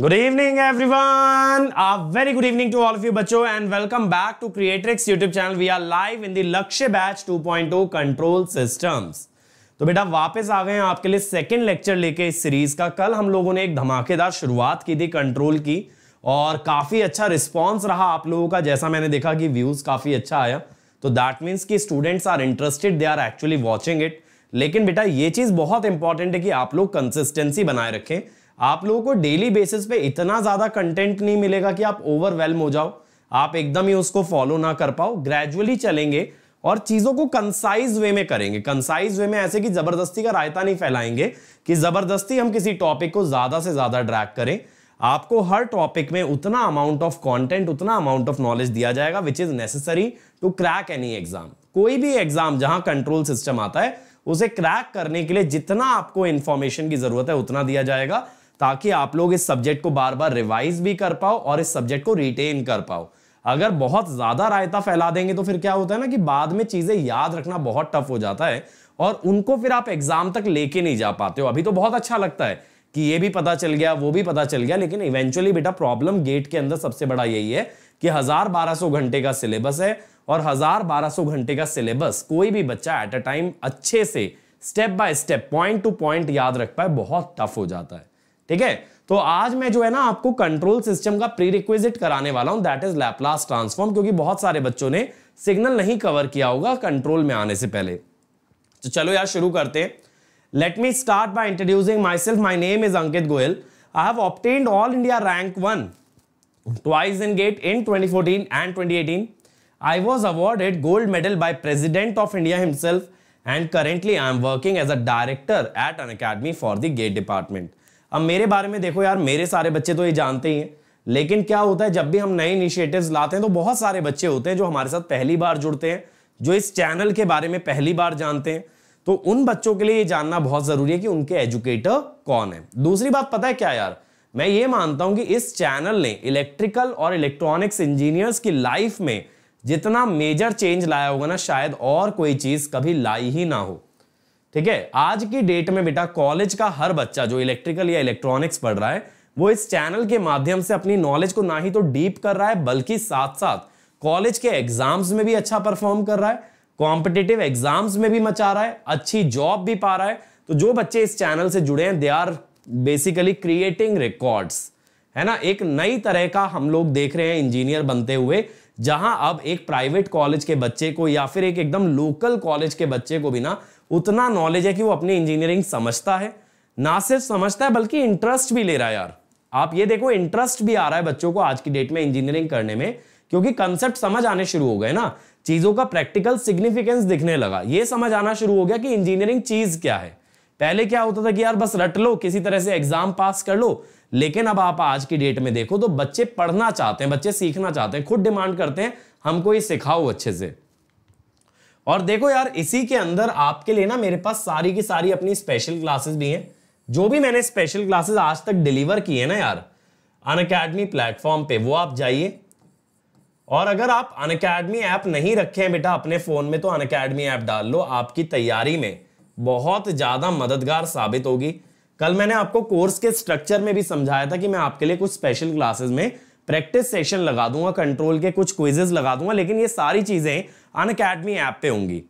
Good evening everyone a very good evening to all of you बच्चों and welcome back to Creatrix YouTube channel we are live in the Lakshya batch 2.0 control systems तो बेटा वापस आ गए हैं आपके लिए second lecture लेके इस सीरीज का कल हम लोगों ने एक धमाकेदार शुरुआत की थी कंट्रोल की और काफी अच्छा रिस्पॉन्स रहा आप लोगों का जैसा मैंने देखा कि व्यूज काफी अच्छा आया तो दैट मीन्स कि students are interested they are actually watching it लेकिन बेटा ये चीज बहुत इंपॉर्टेंट है कि आप लोग कंसिस्टेंसी बनाए रखें आप लोगों को डेली बेसिस पे इतना ज्यादा कंटेंट नहीं मिलेगा कि आप ओवरवेलम हो जाओ आप एकदम ही उसको फॉलो ना कर पाओ ग्रेजुअली चलेंगे और चीजों को कंसाइज वे में करेंगे कंसाइज वे में ऐसे कि जबरदस्ती का रायता नहीं फैलाएंगे कि जबरदस्ती हम किसी टॉपिक को ज्यादा से ज्यादा ड्रैक करें आपको हर टॉपिक में उतना अमाउंट ऑफ कंटेंट उतना अमाउंट ऑफ नॉलेज दिया जाएगा which is necessary to crack any exam कोई भी एग्जाम जहां कंट्रोल सिस्टम आता है उसे क्रैक करने के लिए जितना आपको इंफॉर्मेशन की जरूरत है उतना दिया जाएगा ताकि आप लोग इस सब्जेक्ट को बार बार रिवाइज भी कर पाओ और इस सब्जेक्ट को रिटेन कर पाओ अगर बहुत ज्यादा रायता फैला देंगे तो फिर क्या होता है ना कि बाद में चीजें याद रखना बहुत टफ हो जाता है और उनको फिर आप एग्जाम तक लेके नहीं जा पाते हो अभी तो बहुत अच्छा लगता है कि ये भी पता चल गया वो भी पता चल गया लेकिन इवेंचुअली बेटा प्रॉब्लम गेट के अंदर सबसे बड़ा यही है कि हजार बारह सौ घंटे का सिलेबस है और हजार बारह सौ घंटे का सिलेबस कोई भी बच्चा एट अ टाइम अच्छे से step by step point to point याद रख पाए बहुत टफ हो जाता है ठीक है तो आज मैं जो है ना आपको कंट्रोल सिस्टम का प्रीरिक्विजिट कराने वाला हूं दैट इज लैपलास ट्रांसफॉर्म क्योंकि बहुत सारे बच्चों ने सिग्नल नहीं कवर किया होगा कंट्रोल में आने से पहले तो चलो यार शुरू करते हैं let me start by introducing myself my name is Ankit Goyal I have obtained all India rank one twice in gate in twenty and 2018 I was awarded gold medal by president of India himself and currently I am working as a director at an academy for the GATE department अब मेरे बारे में देखो यार मेरे सारे बच्चे तो ये जानते ही हैं लेकिन क्या होता है जब भी हम नए इनिशिएटिव्स लाते हैं तो बहुत सारे बच्चे होते हैं जो हमारे साथ पहली बार जुड़ते हैं जो इस चैनल के बारे में पहली बार जानते हैं तो उन बच्चों के लिए ये जानना बहुत ज़रूरी है कि उनके एजुकेटर कौन है दूसरी बात पता है क्या यार मैं ये मानता हूं कि इस चैनल ने इलेक्ट्रिकल और इलेक्ट्रॉनिक्स इंजीनियर्स की लाइफ में जितना मेजर चेंज लाया होगा ना शायद और कोई चीज़ कभी लाई ही ना हो ठीक है आज की डेट में बेटा कॉलेज का हर बच्चा जो इलेक्ट्रिकल या इलेक्ट्रॉनिक्स पढ़ रहा है वो इस चैनल के माध्यम से अपनी नॉलेज को ना ही तो डीप कर रहा है बल्कि साथ साथ कॉलेज के एग्जाम्स में भी अच्छा परफॉर्म कर रहा है कॉम्पिटेटिव एग्जाम्स में भी मचा रहा है अच्छी जॉब भी पा रहा है तो जो बच्चे इस चैनल से जुड़े हैं they are basically creating records है ना एक नई तरह का हम लोग देख रहे हैं इंजीनियर बनते हुए जहां अब एक प्राइवेट कॉलेज के बच्चे को या फिर एक एकदम लोकल कॉलेज के बच्चे को बिना उतना नॉलेज है कि वो अपनी इंजीनियरिंग समझता है ना सिर्फ समझता है बल्कि इंटरेस्ट भी ले रहा है यार आप ये देखो इंटरेस्ट भी आ रहा है बच्चों को आज की डेट में इंजीनियरिंग करने में क्योंकि कंसेप्ट समझ आने शुरू हो गए ना चीजों का प्रैक्टिकल सिग्निफिकेंस दिखने लगा ये समझ आना शुरू हो गया कि इंजीनियरिंग चीज क्या है पहले क्या होता था कि यार बस रट लो किसी तरह से एग्जाम पास कर लो लेकिन अब आप आज की डेट में देखो तो बच्चे पढ़ना चाहते हैं बच्चे सीखना चाहते हैं खुद डिमांड करते हैं हमको ये सिखाओ अच्छे से और देखो यार इसी के अंदर आपके लिए ना मेरे पास सारी की सारी अपनी स्पेशल क्लासेस भी हैं जो भी मैंने स्पेशल क्लासेस आज तक डिलीवर की है ना यार अन अकेडमी प्लेटफॉर्म पे वो आप जाइए और अगर आप अन अकेडमी ऐप नहीं रखे हैं बेटा अपने फ़ोन में तो अन अकेडमी ऐप डाल लो आपकी तैयारी में बहुत ज़्यादा मददगार साबित होगी कल मैंने आपको कोर्स के स्ट्रक्चर में भी समझाया था कि मैं आपके लिए कुछ स्पेशल क्लासेस में प्रैक्टिस सेशन लगा दूंगा कंट्रोल के कुछ क्विजेज लगा दूंगा लेकिन ये सारी चीज़ें अन अकेडमी ऐप पे होंगी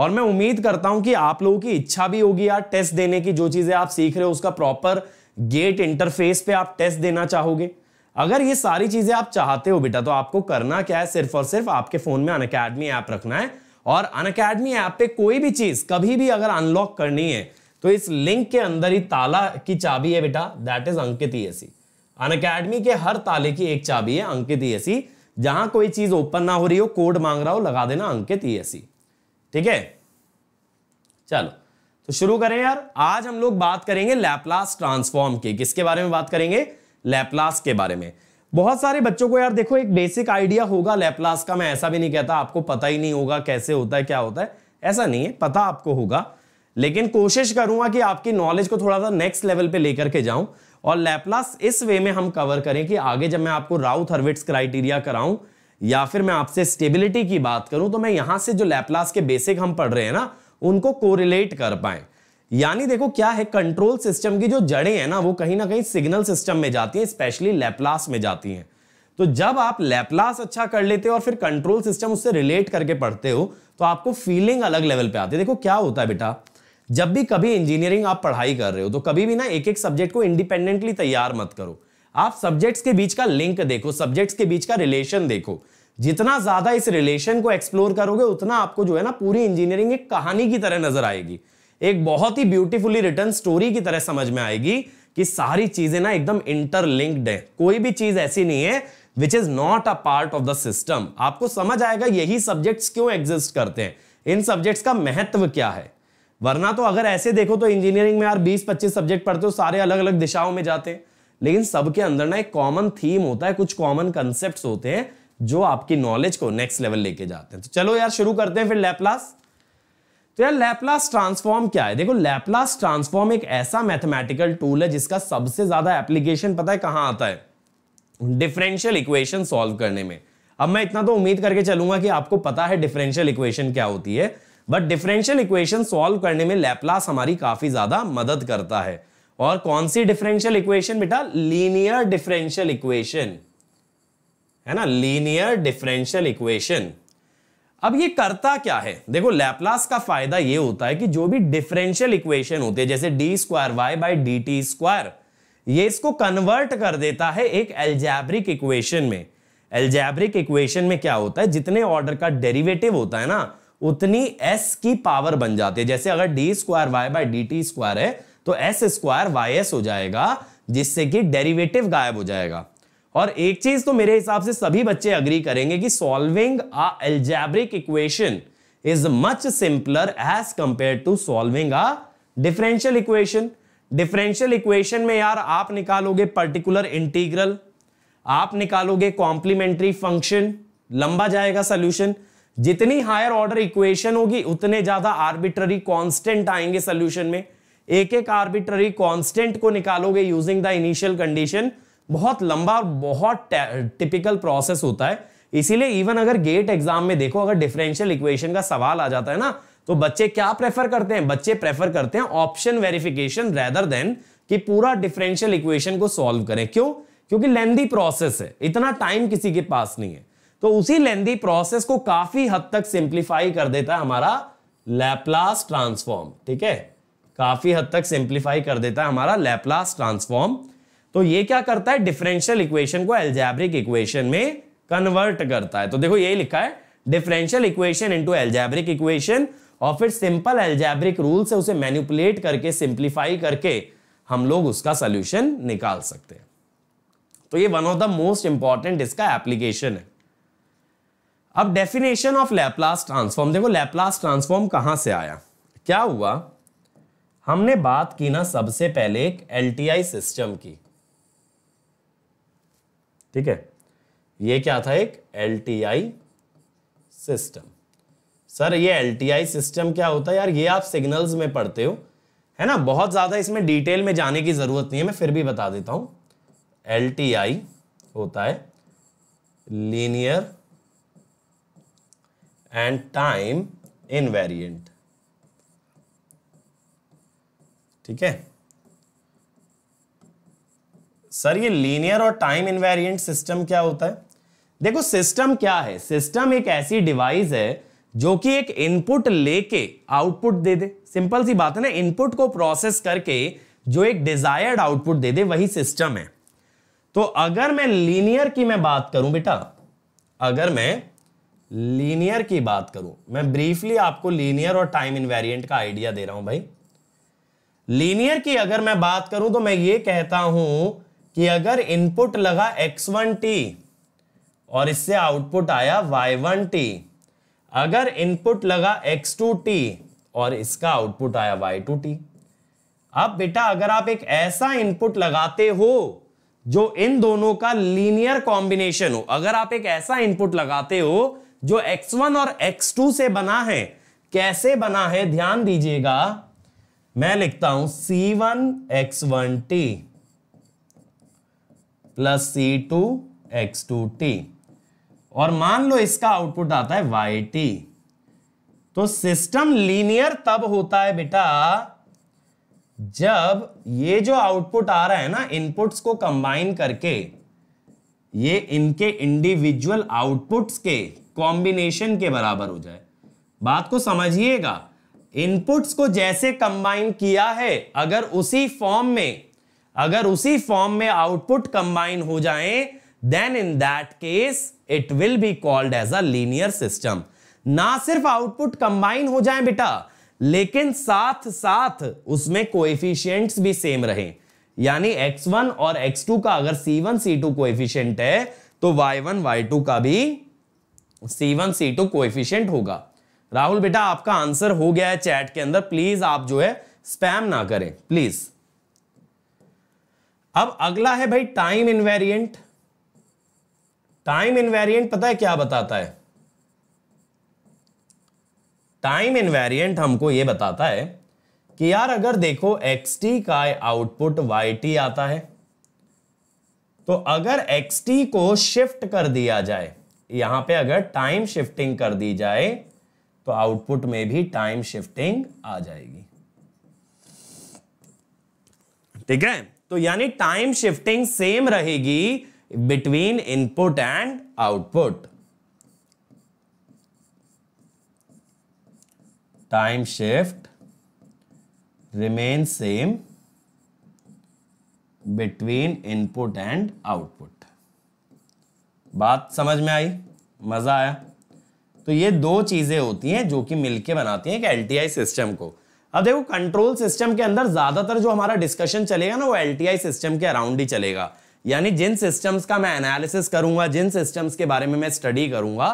और मैं उम्मीद करता हूं कि आप लोगों की इच्छा भी होगी यार टेस्ट देने की जो चीज़ें आप सीख रहे हो उसका प्रॉपर गेट इंटरफेस पे आप टेस्ट देना चाहोगे अगर ये सारी चीज़ें आप चाहते हो बेटा तो आपको करना क्या है सिर्फ और सिर्फ आपके फ़ोन में अन अकेडमी ऐप रखना है और अन अकेडमी ऐप पे कोई भी चीज़ कभी भी अगर अनलॉक करनी है तो इस लिंक के अंदर ही ताला की चाबी है बेटा दैट is Ankit E e Unacademy के हर ताले की एक चाबी है अंकित ईएसई e जहां कोई चीज ओपन ना हो रही हो कोड मांग रहा हो लगा देना अंकित ईएसई e ठीक है चलो तो शुरू करें यार आज हम लोग बात करेंगे लैपलास ट्रांसफॉर्म की किसके बारे में बात करेंगे लैपलास के बारे में बहुत सारे बच्चों को यार देखो एक बेसिक आइडिया होगा लैपलास का मैं ऐसा भी नहीं कहता आपको पता ही नहीं होगा कैसे होता है क्या होता है ऐसा नहीं है पता आपको होगा लेकिन कोशिश करूंगा कि आपकी नॉलेज को थोड़ा सा नेक्स्ट लेवल पे लेकर के जाऊं और लैपलास इस वे में हम कवर करें कि आगे जब मैं आपको राउथ हर्विट्स क्राइटेरिया कराऊं या फिर मैं आपसे स्टेबिलिटी की बात करूं तो मैं यहां से जो लैपलास के बेसिक हम पढ़ रहे हैं ना उनको कोरिलेट कर पाए यानी देखो क्या है कंट्रोल सिस्टम की जो जड़ें हैं ना वो कहीं ना कहीं सिग्नल सिस्टम में जाती हैं स्पेशली लैपलास में जाती हैं तो जब आप लैपलास अच्छा कर लेते हो और फिर कंट्रोल सिस्टम उससे रिलेट करके पढ़ते हो तो आपको फीलिंग अलग लेवल पे आती है देखो क्या होता है बेटा जब भी कभी इंजीनियरिंग आप पढ़ाई कर रहे हो तो कभी भी ना एक एक सब्जेक्ट को इंडिपेंडेंटली तैयार मत करो आप सब्जेक्ट्स के बीच का लिंक देखो सब्जेक्ट्स के बीच का रिलेशन देखो जितना ज्यादा इस रिलेशन को एक्सप्लोर करोगे उतना आपको जो है ना पूरी इंजीनियरिंग एक कहानी की तरह नजर आएगी एक बहुत ही ब्यूटीफुली रिटर्न स्टोरी की तरह समझ में आएगी कि सारी चीजें ना एकदम इंटरलिंक्ड है कोई भी चीज ऐसी नहीं है which is not a part of the system आपको समझ आएगा यही सब्जेक्ट्स क्यों एग्जिस्ट करते हैं इन सब्जेक्ट्स का महत्व क्या है वरना तो अगर ऐसे देखो तो इंजीनियरिंग में यार 20-25 सब्जेक्ट पढ़ते हो सारे अलग अलग दिशाओं में जाते हैं लेकिन सबके अंदर ना एक कॉमन थीम होता है कुछ कॉमन कंसेप्ट होते हैं जो आपकी नॉलेज को नेक्स्ट लेवल लेके जाते हैं तो चलो यार शुरू करते हैं फिर लैपलास तो यार लैपलास ट्रांसफॉर्म क्या है देखो लैपलास ट्रांसफॉर्म एक ऐसा मैथमेटिकल टूल है जिसका सबसे ज्यादा एप्लीकेशन पता है कहां आता है डिफरेंशियल इक्वेशन सॉल्व करने में अब मैं इतना तो उम्मीद करके चलूंगा कि आपको पता है डिफरेंशियल इक्वेशन क्या होती है बट डिफरेंशियल इक्वेशन सॉल्व करने में लैपलास हमारी काफी ज्यादा मदद करता है और कौन सी डिफरेंशियल इक्वेशन बेटा लीनियर डिफरेंशियल इक्वेशन है ना लीनियर डिफरेंशियल इक्वेशन अब ये करता क्या है देखो लैपलास का फायदा ये होता है कि जो भी डिफरेंशियल इक्वेशन होती है जैसे D square Y by D T square ये इसको कन्वर्ट कर देता है एक एल्जैब्रिक इक्वेशन में एल्जैब्रिक इक्वेशन में क्या होता है जितने ऑर्डर का डेरिवेटिव होता है ना उतनी एस की पावर बन जाती है जैसे अगर d square Y by D T square है तो एस स्क्वायर वाई एस हो जाएगा जिससे कि डेरिवेटिव गायब हो जाएगा और एक चीज तो मेरे हिसाब से सभी बच्चे अग्री करेंगे कि solving a algebraic equation is much simpler as compare to solving a differential equation differential equation में यार आप निकालोगे पर्टिकुलर इंटीग्रल आप निकालोगे कॉम्प्लीमेंट्री फंक्शन लंबा जाएगा सोल्यूशन जितनी हायर ऑर्डर इक्वेशन होगी उतने ज्यादा आर्बिट्ररी कांस्टेंट आएंगे सोल्यूशन में एक एक आर्बिट्ररी कांस्टेंट को निकालोगे यूजिंग द इनिशियल कंडीशन बहुत लंबा और बहुत टिपिकल प्रोसेस होता है इसीलिए इवन अगर गेट एग्जाम में देखो अगर डिफरेंशियल इक्वेशन का सवाल आ जाता है ना तो बच्चे क्या प्रेफर करते हैं बच्चे प्रेफर करते हैं ऑप्शन वेरिफिकेशन रेदर देन कि पूरा डिफरेंशियल इक्वेशन को सॉल्व करें क्यों क्योंकि लेंदी प्रोसेस है इतना टाइम किसी के पास नहीं है तो उसी लेंदी प्रोसेस को काफी हद तक सिंप्लीफाई कर देता है हमारा लैपलास ट्रांसफॉर्म ठीक है काफी हद तक सिंप्लीफाई कर देता है हमारा लैपलास ट्रांसफॉर्म तो ये क्या करता है डिफरेंशियल इक्वेशन को एल्जैब्रिक इक्वेशन में कन्वर्ट करता है तो देखो यही लिखा है differential equation into algebraic equation और फिर सिंपल एल्जैब्रिक रूल से उसे मैनिपुलेट करके सिंप्लीफाई करके हम लोग उसका सोल्यूशन निकाल सकते हैं तो ये one of the most important इसका एप्लीकेशन है अब डेफिनेशन ऑफ लैपलास ट्रांसफॉर्म देखो लैपलास ट्रांसफॉर्म कहां से आया क्या हुआ हमने बात की ना सबसे पहले एक एल सिस्टम की ठीक है ये क्या था एक एल सिस्टम सर ये एल सिस्टम क्या होता है यार ये आप सिग्नल्स में पढ़ते हो है ना बहुत ज़्यादा इसमें डिटेल में जाने की ज़रूरत नहीं है मैं फिर भी बता देता हूँ एल होता है लीनियर and time invariant ठीक है सर ये लीनियर और टाइम वेरियंट सिस्टम क्या होता है देखो सिस्टम क्या है सिस्टम एक ऐसी डिवाइस है जो कि एक इनपुट लेके आउटपुट दे दे सिंपल सी बात है ना इनपुट को प्रोसेस करके जो एक डिजायर्ड आउटपुट दे दे वही सिस्टम है तो अगर मैं लीनियर की मैं बात करूं बेटा अगर मैं लीनियर की बात करूं मैं ब्रीफली आपको लीनियर और टाइम इनवेरियंट का आइडिया दे रहा हूं भाई लीनियर की अगर मैं बात करूं तो मैं ये कहता हूं कि अगर इनपुट लगा टी और इससे आउटपुट आया टी अगर इनपुट लगा टी और इसका आउटपुट आया टी अब बेटा अगर आप एक ऐसा इनपुट लगाते हो जो इन दोनों का लीनियर कॉम्बिनेशन हो अगर आप एक ऐसा इनपुट लगाते हो जो x1 और x2 से बना है कैसे बना है ध्यान दीजिएगा मैं लिखता हूं c1 x1 t plus c two x two t और मान लो इसका आउटपुट आता है वाई टी तो सिस्टम लीनियर तब होता है बेटा जब ये जो आउटपुट आ रहा है ना इनपुट्स को कंबाइन करके ये इनके इंडिविजुअल आउटपुट्स के कॉम्बिनेशन के बराबर हो जाए बात को समझिएगा इनपुट्स को जैसे कंबाइन किया है अगर उसी फॉर्म में अगर उसी फॉर्म में आउटपुट कंबाइन हो जाए then in that case it will be called as a linear system ना सिर्फ आउटपुट कंबाइन हो जाए बेटा लेकिन साथ साथ उसमें कोएफिशिएंट्स भी सेम रहे यानी x1 और x2 का अगर c1 c2 कोएफिशिएंट है तो y1 y2 का भी c one c two coefficient होगा राहुल बेटा आपका आंसर हो गया है चैट के अंदर प्लीज आप जो है स्पैम ना करें प्लीज अब अगला है भाई टाइम इनवेरियंट टाइम इनवेरियंट पता है क्या बताता है टाइम इनवेरियंट हमको यह बताता है कि यार अगर देखो एक्स टी का आउटपुट वाई टी आता है तो अगर एक्स टी को शिफ्ट कर दिया जाए यहां पे अगर टाइम शिफ्टिंग कर दी जाए तो आउटपुट में भी टाइम शिफ्टिंग आ जाएगी ठीक है तो यानी टाइम शिफ्टिंग सेम रहेगी between input and output time shift remain same between input and output बात समझ में आई मज़ा आया तो ये दो चीज़ें होती हैं जो कि मिलके बनाती हैं एक एल सिस्टम को अब देखो कंट्रोल सिस्टम के अंदर ज़्यादातर जो हमारा डिस्कशन चलेगा ना वो एल सिस्टम के अराउंड ही चलेगा यानी जिन सिस्टम्स का मैं एनालिसिस करूंगा जिन सिस्टम्स के बारे में मैं स्टडी करूंगा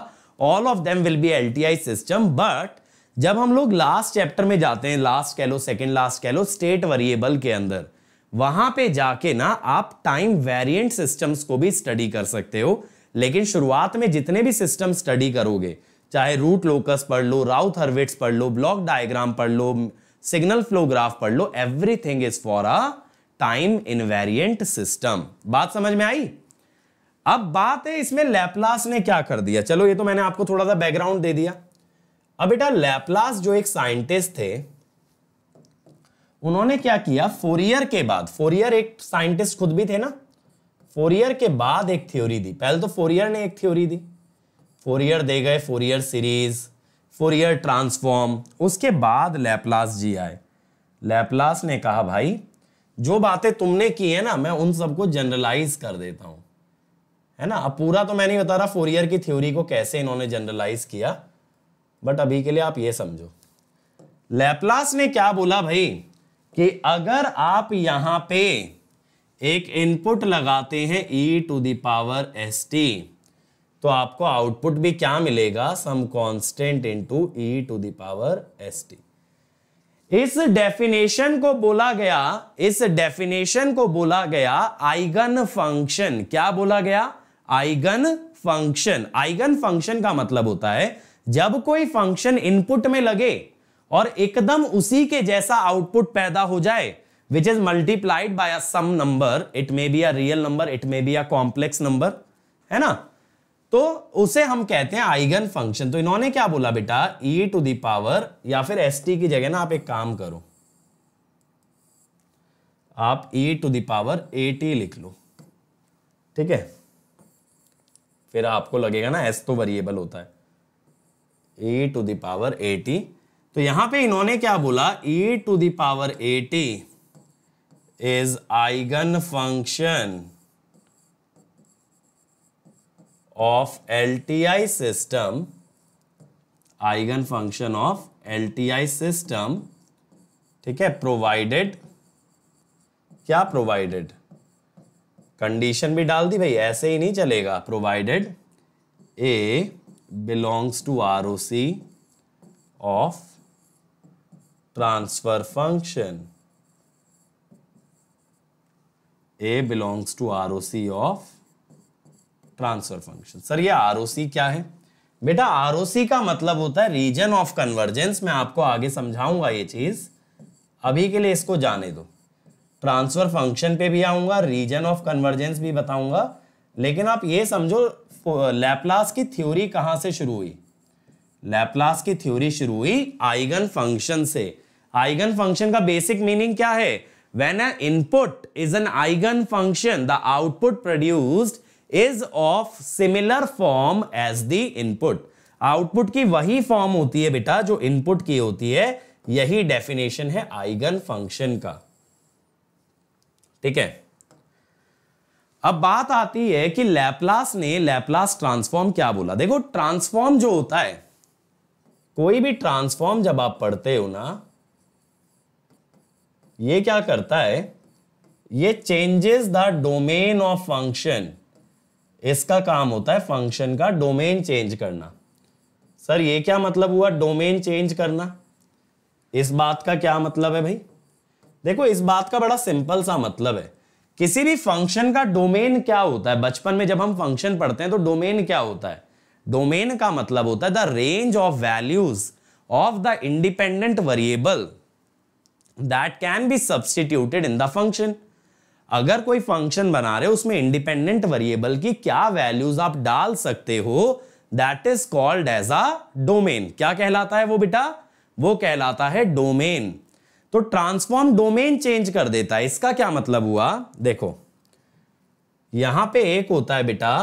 all of them will be L system but जब हम लोग लास्ट चैप्टर में जाते हैं लास्ट कह लो सेकेंड लास्ट कह लो स्टेट वेरिएबल के अंदर वहां पे जाके ना आप टाइम वेरिएंट सिस्टम्स को भी स्टडी कर सकते हो लेकिन शुरुआत में जितने भी सिस्टम स्टडी करोगे चाहे रूट लोकस पढ़ लो राउथ हर्विट्स पढ़ लो ब्लॉक डायग्राम पढ़ लो सिग्नल फ्लो ग्राफ पढ़ लो everything is for a time invariant system बात समझ में आई अब बात है इसमें लैपलास ने क्या कर दिया चलो ये तो मैंने आपको थोड़ा सा बैकग्राउंड दे दिया अब बेटा लैपलास जो एक साइंटिस्ट थे उन्होंने क्या किया फोरियर के बाद फोरियर एक साइंटिस्ट खुद भी थे ना फोर ईयर के बाद एक थ्योरी दी पहले तो फोर ईयर ने एक थ्योरी दी फोर ईयर दे गए Fourier series Fourier transform उसके बाद लैपलास जी आए लैपलास ने कहा भाई जो बातें तुमने की है ना मैं उन सबको जनरलाइज कर देता हूँ है ना अब पूरा तो मैं नहीं बता रहा फोर ईयर की थ्योरी को कैसे इन्होंने जनरलाइज किया बट अभी के लिए आप ये समझो लैपलास ने क्या बोला भाई कि अगर आप यहां पे एक इनपुट लगाते हैं e to the power s t तो आपको आउटपुट भी क्या मिलेगा some constant into e to the power s t इस डेफिनेशन को बोला गया इस डेफिनेशन को बोला गया आइगन फंक्शन क्या बोला गया आइगन फंक्शन आइगन फंक्शन का मतलब होता है जब कोई फंक्शन इनपुट में लगे और एकदम उसी के जैसा आउटपुट पैदा हो जाए which is multiplied by some number it may be a real number it may be a complex number है ना तो उसे हम कहते हैं आइगन फंक्शन तो इन्होंने क्या बोला बेटा e टू दावर या फिर एस टी की जगह ना आप एक काम करो आप e to the power a t लिख लो ठीक है फिर आपको लगेगा ना एस तो वेरिएबल होता है e to the power a t तो यहां पे इन्होंने क्या बोला e to the power a t is eigen function of LTI system eigen function of LTI system ठीक है provided क्या provided कंडीशन भी डाल दी भाई ऐसे ही नहीं चलेगा provided a belongs to ROC of transfer function a belongs to R O C of transfer function sir ये आर ओ सी क्या है बेटा आर ओ सी का मतलब होता है रीजन ऑफ कन्वर्जेंस मैं आपको आगे समझाऊंगा ये चीज अभी के लिए इसको जाने दो ट्रांसफर फंक्शन पे भी आऊंगा रीजन ऑफ कन्वर्जेंस भी बताऊंगा लेकिन आप ये समझो लैपलास की थ्योरी कहां से शुरू हुई लैपलास की थ्योरी शुरू हुई आइगन फंक्शन से आइगन फंक्शन का बेसिक मीनिंग क्या है When an input is an eigenfunction, the output produced is of similar form as the input. Output की वही फॉर्म होती है बेटा जो इनपुट की होती है यही डेफिनेशन है आइगन फंक्शन का ठीक है अब बात आती है कि लैपलास ने लैपलास ट्रांसफॉर्म क्या बोला देखो ट्रांसफॉर्म जो होता है कोई भी ट्रांसफॉर्म जब आप पढ़ते हो ना ये क्या करता है ये changes the domain of function इसका काम होता है फंक्शन का डोमेन चेंज करना सर ये क्या मतलब हुआ डोमेन चेंज करना इस बात का क्या मतलब है भाई देखो इस बात का बड़ा सिंपल सा मतलब है किसी भी फंक्शन का डोमेन क्या होता है बचपन में जब हम फंक्शन पढ़ते हैं तो डोमेन क्या होता है डोमेन का मतलब होता है the range of values of the independent variable that can be substituted in the function अगर कोई फंक्शन बना रहे हो उसमें इंडिपेंडेंट वेरिएबल की क्या वैल्यूज आप डाल सकते हो that is called as a domain क्या कहलाता है वो बेटा वो कहलाता है डोमेन तो ट्रांसफॉर्म डोमेन चेंज कर देता है इसका क्या मतलब हुआ देखो यहां पे एक होता है बेटा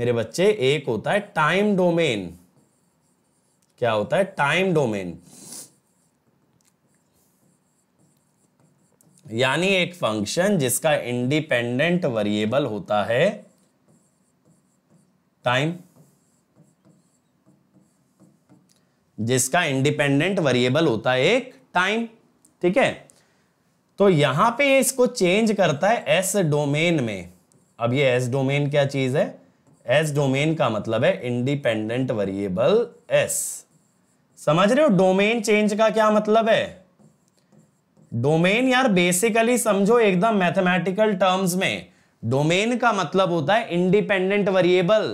मेरे बच्चे एक होता है टाइम डोमेन क्या होता है टाइम डोमेन यानी एक फंक्शन जिसका इंडिपेंडेंट वेरिएबल होता है टाइम जिसका इंडिपेंडेंट वेरिएबल होता है एक टाइम ठीक है तो यहां पे इसको चेंज करता है एस डोमेन में अब ये एस डोमेन क्या चीज है एस डोमेन का मतलब है इंडिपेंडेंट वेरिएबल एस समझ रहे हो डोमेन चेंज का क्या मतलब है डोमेन यार बेसिकली समझो एकदम मैथमेटिकल टर्म्स में डोमेन का मतलब होता है इंडिपेंडेंट वेरिएबल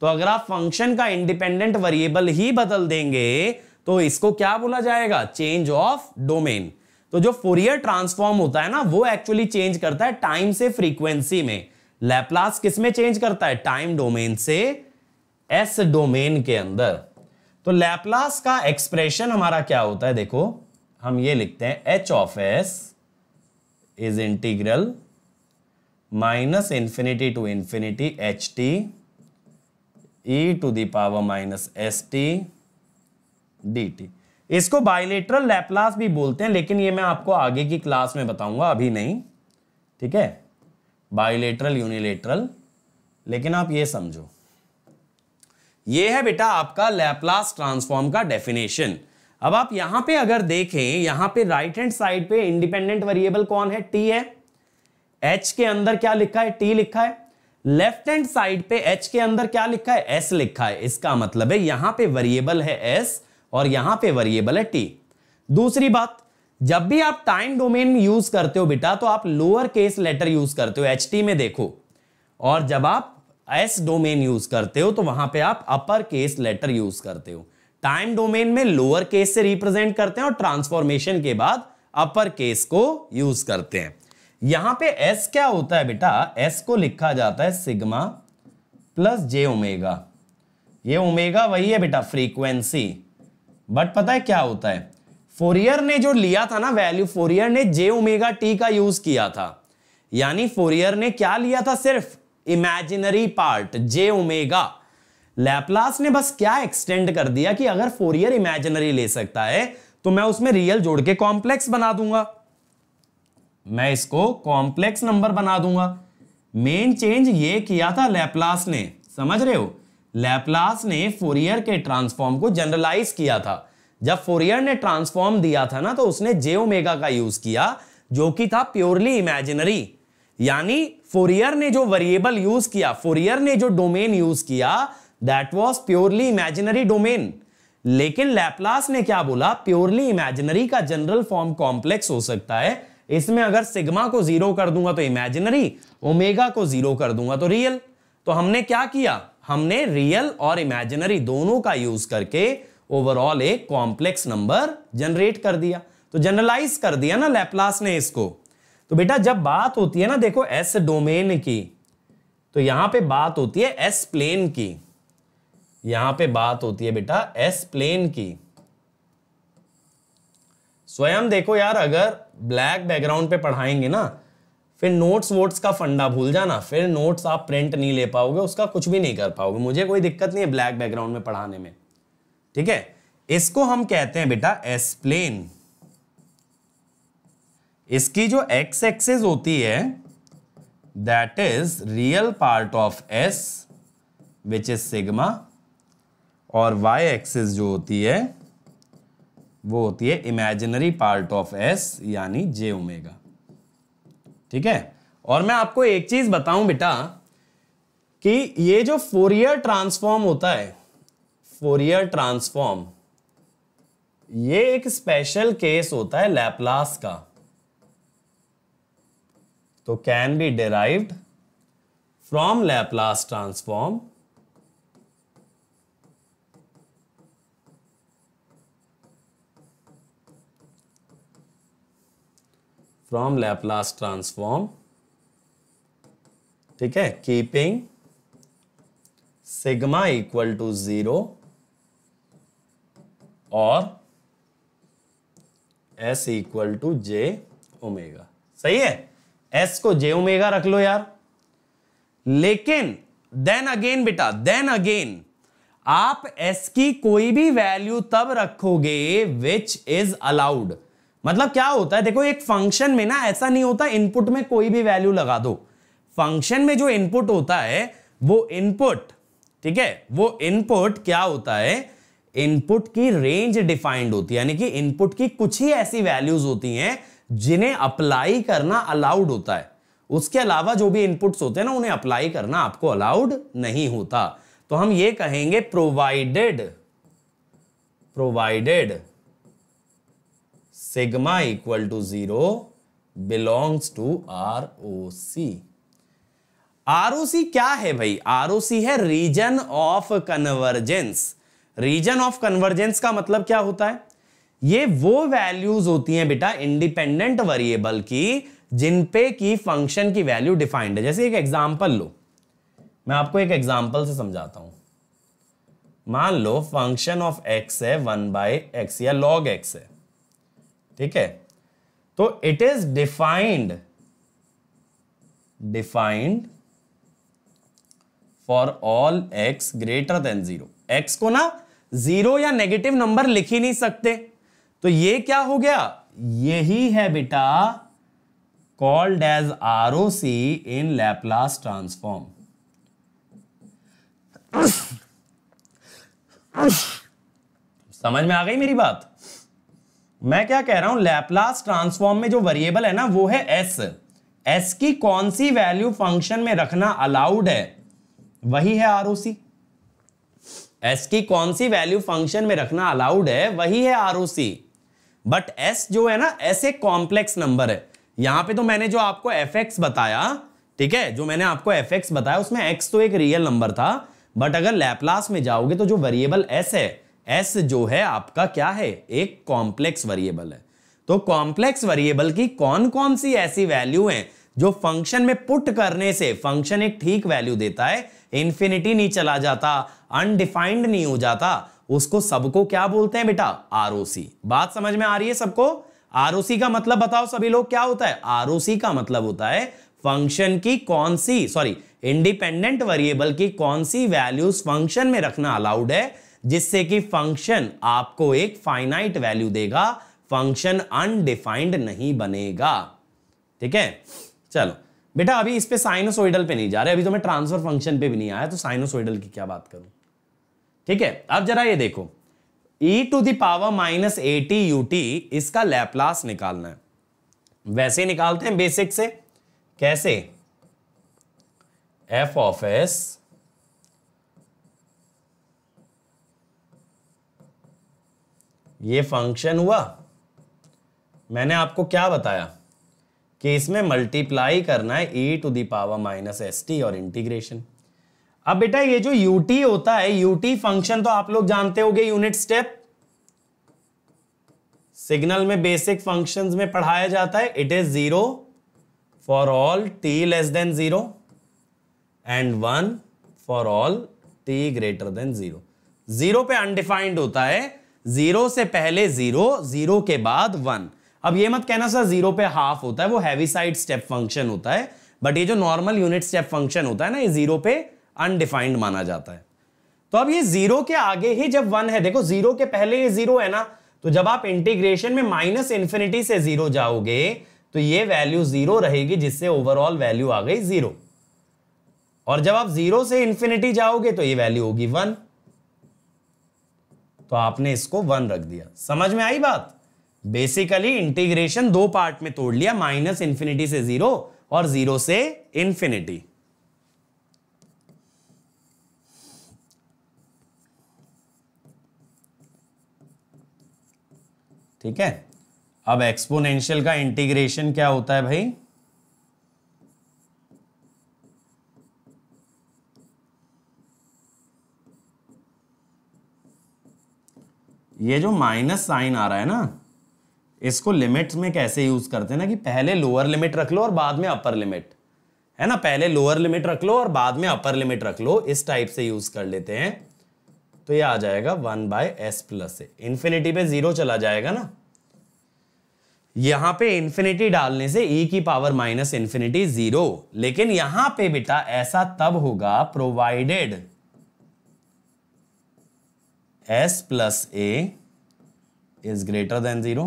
तो अगर आप फंक्शन का इंडिपेंडेंट वेरिएबल ही बदल देंगे तो इसको क्या बोला जाएगा चेंज ऑफ डोमेन तो जो फोरियर ट्रांसफॉर्म होता है ना वो एक्चुअली चेंज करता है टाइम से फ्रीक्वेंसी में लैपलास किस में चेंज करता है टाइम डोमेन से एस डोमेन के अंदर तो लैपलास का एक्सप्रेशन हमारा क्या होता है देखो हम ये लिखते हैं h of s is integral minus infinity to infinity h t e to the power minus s t d t इसको बाइलेटरल लैपलास भी बोलते हैं लेकिन ये मैं आपको आगे की क्लास में बताऊंगा अभी नहीं ठीक है बाइलेटरल यूनिलेटरल लेकिन आप ये समझो ये है बेटा आपका लैपलास ट्रांसफॉर्म का डेफिनेशन अब आप यहां पे अगर देखें यहां पे राइट हैंड साइड पे इंडिपेंडेंट वेरिएबल कौन है टी है एच के अंदर क्या लिखा है टी लिखा है लेफ्ट हैंड साइड पे एच के अंदर क्या लिखा है एस लिखा है इसका मतलब है यहां पे वेरिएबल है एस और यहां पे वेरिएबल है टी दूसरी बात जब भी आप टाइम डोमेन यूज करते हो बेटा तो आप लोअर केस लेटर यूज करते हो एच में देखो और जब आप एस डोमेन यूज करते हो तो वहां पे आप अपर केस लेटर यूज करते हो टाइम डोमेन में लोअर केस से रिप्रेजेंट करते हैं और ट्रांसफॉर्मेशन के बाद अपर केस को यूज करते हैं यहां पे एस क्या होता है बेटा एस को लिखा जाता है सिग्मा प्लस जे ओमेगा ये ओमेगा वही है बेटा फ्रीक्वेंसी बट पता है क्या होता है फोरियर ने जो लिया था ना वैल्यू फोरियर ने जे ओमेगा टी का यूज किया था यानी फोरियर ने क्या लिया था सिर्फ imaginary part j omega Laplace ने बस क्या एक्सटेंड कर दिया कि अगर फोरियर इमेजिनरी ले सकता है तो मैं उसमें रियल जोड़ के कॉम्प्लेक्स बना दूंगा मैं इसको कॉम्प्लेक्स नंबर बना दूंगा मेन चेंज ये किया था लैपलास ने समझ रहे हो लैपलास ने फोरियर के ट्रांसफॉर्म को जनरलाइज किया था जब फोरियर ने ट्रांसफॉर्म दिया था ना तो उसने जे ओमेगा का यूज किया जो कि था प्योरली इमेजिनरी यानी फोरियर ने जो वेरिएबल यूज किया फोरियर ने जो डोमेन यूज किया that was purely imaginary domain लेकिन लैपलास ने क्या बोला प्योरली इमेजिनरी का जनरल फॉर्म कॉम्प्लेक्स हो सकता है इसमें अगर सिग्मा को जीरो कर दूंगा तो इमेजिनरी ओमेगा को जीरो कर दूंगा तो रियल तो हमने क्या किया हमने रियल और इमेजिनरी दोनों का यूज करके ओवरऑल एक कॉम्प्लेक्स नंबर जनरेट कर दिया तो जनरलाइज कर दिया ना लैपलास ने इसको तो बेटा जब बात होती है ना देखो एस डोमेन की तो यहां पे बात होती है एस प्लेन की यहां पे बात होती है बेटा एस प्लेन की स्वयं देखो यार अगर ब्लैक बैकग्राउंड पे पढ़ाएंगे ना फिर नोट्स वोट्स का फंडा भूल जाना फिर नोट्स आप प्रिंट नहीं ले पाओगे उसका कुछ भी नहीं कर पाओगे मुझे कोई दिक्कत नहीं है ब्लैक बैकग्राउंड में पढ़ाने में ठीक है इसको हम कहते हैं बेटा एस प्लेन इसकी जो एक्स एक्सेस होती है that is real part of s which is sigma और वाई एक्सिस जो होती है वो होती है इमेजिनरी पार्ट ऑफ एस यानी जे ओमेगा ठीक है और मैं आपको एक चीज बताऊं बेटा कि ये जो फोरियर ट्रांसफॉर्म होता है फोरियर ट्रांसफॉर्म ये एक स्पेशल केस होता है लैपलास का तो can be derived from Laplace transform from Laplace transform ठीक है keeping sigma equal to zero और s equal to j omega सही है एस को जे ओमेगा रख लो यार लेकिन देन अगेन बेटा देन अगेन आप एस की कोई भी वैल्यू तब रखोगे विच इज अलाउड मतलब क्या होता है देखो एक फंक्शन में ना ऐसा नहीं होता इनपुट में कोई भी वैल्यू लगा दो फंक्शन में जो इनपुट होता है वो इनपुट ठीक है वो इनपुट क्या होता है इनपुट की रेंज डिफाइंड होती है यानी कि इनपुट की कुछ ही ऐसी वैल्यूज होती हैं जिन्हें अप्लाई करना अलाउड होता है उसके अलावा जो भी इनपुट्स होते हैं ना उन्हें अप्लाई करना आपको अलाउड नहीं होता तो हम ये कहेंगे provided provided sigma equal to zero belongs to R O C R ओ सी क्या है भाई आर ओ सी है region of convergence region of convergence का मतलब क्या होता है ये वो वैल्यूज होती हैं बेटा इंडिपेंडेंट वेरिएबल की जिन पे की फंक्शन की वैल्यू डिफाइंड है जैसे एक एग्जांपल लो मैं आपको एक एग्जांपल से समझाता हूं मान लो फंक्शन ऑफ एक्स है वन बाय एक्स या लॉग एक्स है ठीक है तो it is defined defined for all x greater than zero x को ना जीरो या नेगेटिव नंबर लिख ही नहीं सकते तो ये क्या हो गया यही है बेटा called as R O C in Laplace transform समझ में आ गई मेरी बात मैं क्या कह रहा हूं लैपलास ट्रांसफॉर्म में जो वेरिएबल है ना वो है एस एस की कौन सी वैल्यू फंक्शन में रखना अलाउड है वही है आर एस की कौन सी वैल्यू फंक्शन में रखना अलाउड है वही है आर बट एस जो है ना एस एक कॉम्प्लेक्स नंबर है यहां पे तो मैंने जो आपको एफ बताया ठीक है जो मैंने आपको एफ बताया उसमें एक्स तो एक रियल नंबर था बट अगर लैपलास में जाओगे तो जो वेरिएबल एस है एस जो है आपका क्या है एक कॉम्प्लेक्स वेरिएबल है तो कॉम्प्लेक्स वेरिएबल की कौन कौन सी ऐसी वैल्यू है जो फंक्शन में पुट करने से फंक्शन एक ठीक वैल्यू देता है इंफिनिटी नहीं चला जाता अनडिफाइंड नहीं हो जाता उसको सबको क्या बोलते हैं बेटा आरओसी बात समझ में आ रही है सबको आरओसी का मतलब बताओ सभी लोग क्या होता है आरओसी का मतलब होता है फंक्शन की कौन सी सॉरी इंडिपेंडेंट वेरिएबल की कौन सी वैल्यूज फंक्शन में रखना अलाउड है जिससे कि फंक्शन आपको एक फाइनाइट वैल्यू देगा फंक्शन अनडिफाइंड नहीं बनेगा ठीक है चलो बेटा अभी इस पे साइनोसोइडल पे नहीं जा रहे अभी तो मैं ट्रांसफर फंक्शन पे भी नहीं आया तो साइनोसोइडल की क्या बात करूं ठीक है अब जरा ये देखो e to the power minus t u t इसका लैपलास निकालना है वैसे निकालते हैं बेसिक से कैसे एफ ऑफ एस ये फंक्शन हुआ मैंने आपको क्या बताया कि इसमें मल्टीप्लाई करना है e to the power minus s t और इंटीग्रेशन अब बेटा ये जो यूटी होता है यूटी फंक्शन तो आप लोग जानते हो यूनिट स्टेप सिग्नल में बेसिक फंक्शंस में पढ़ाया जाता है it is zero for all t less than zero and one for all t greater than zero zero पे अनडिफाइंड होता है जीरो से पहले जीरो जीरो के बाद वन अब ये मत कहना सर जीरो पे हाफ होता है वो हैवी साइड स्टेप फंक्शन होता है बट ये जो नॉर्मल यूनिट स्टेप फंक्शन होता है ना ये जीरो पे अनडिफाइंड माना जाता है तो अब ये जीरो के आगे ही जब वन है देखो जीरो के पहले ये जीरो है ना तो जब आप इंटीग्रेशन में माइनस इंफिनिटी से जीरो जाओगे तो ये वैल्यू जीरो रहेगी जिससे ओवरऑल वैल्यू आ गई जीरो और जब आप जीरो से इंफिनिटी जाओगे तो ये वैल्यू होगी वन तो आपने इसको वन रख दिया समझ में आई बात बेसिकली इंटीग्रेशन दो पार्ट में तोड़ लिया माइनस इंफिनिटी से जीरो और जीरो से इंफिनिटी ठीक है अब एक्सपोनेंशियल का इंटीग्रेशन क्या होता है भाई ये जो माइनस साइन आ रहा है ना इसको लिमिट में कैसे यूज करते हैं ना कि पहले लोअर लिमिट रख लो और बाद में अपर लिमिट है ना पहले लोअर लिमिट रख लो और बाद में अपर लिमिट रख लो इस टाइप से यूज कर लेते हैं तो ये आ जाएगा one by s plus a infinity पे जीरो चला जाएगा ना यहां पे इन्फिनिटी डालने से e की पावर माइनस इन्फिनिटी जीरो लेकिन यहां पे बेटा ऐसा तब होगा provided s plus a is greater than zero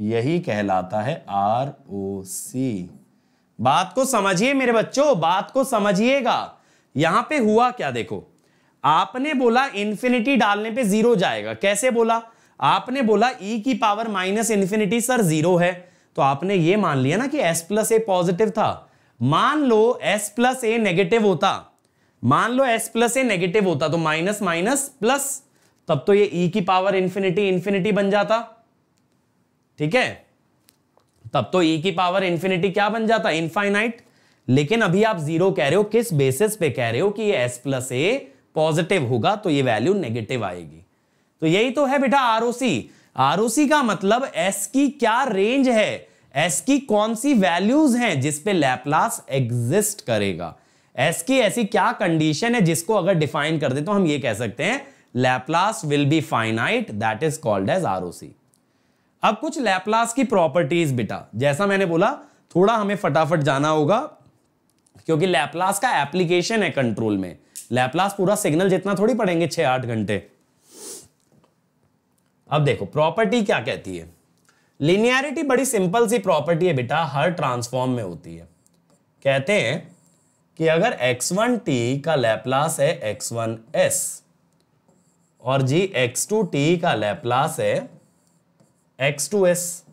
यही कहलाता है आर ओ सी बात को समझिए मेरे बच्चों बात को समझिएगा यहां पे हुआ क्या देखो आपने बोला इन्फिनिटी डालने पे जीरो जाएगा कैसे बोला आपने बोला e की power minus infinity sir zero है तो आपने ये मान लिया ना कि s प्लस ए पॉजिटिव था मान लो s प्लस ए नेगेटिव होता मान लो एस प्लस ए नेगेटिव होता तो माइनस माइनस प्लस तब तो ये ई e की पावर इन्फिनिटी इंफिनिटी बन जाता ठीक है तब तो ई e की पावर इन्फिनिटी क्या बन जाता इनफाइनाइट लेकिन अभी आप जीरो कह रहे हो किस बेसिस पे कह रहे हो कि ये एस प्लस ए पॉजिटिव होगा तो ये वैल्यू नेगेटिव आएगी तो यही तो है बेटा आर आरओसी का मतलब एस की क्या रेंज है एस की कौन सी वैल्यूज हैं जिसपे लैपलास एग्जिस्ट करेगा एस की ऐसी क्या कंडीशन है जिसको अगर डिफाइन कर दे तो हम ये कह सकते हैं Laplace will be finite that is called as R अब कुछ लैपलास की प्रॉपर्टीज बेटा जैसा मैंने बोला थोड़ा हमें फटाफट जाना होगा क्योंकि लैपलास का एप्लीकेशन है कंट्रोल में लैपलास पूरा सिग्नल जितना थोड़ी पढ़ेंगे छह आठ घंटे अब देखो प्रॉपर्टी क्या कहती है लिनियरिटी बड़ी सिंपल सी प्रॉपर्टी है बेटा हर ट्रांसफॉर्म में होती है कहते हैं कि अगर टी का लैपलास है एस और जी टी का लैपलास है एस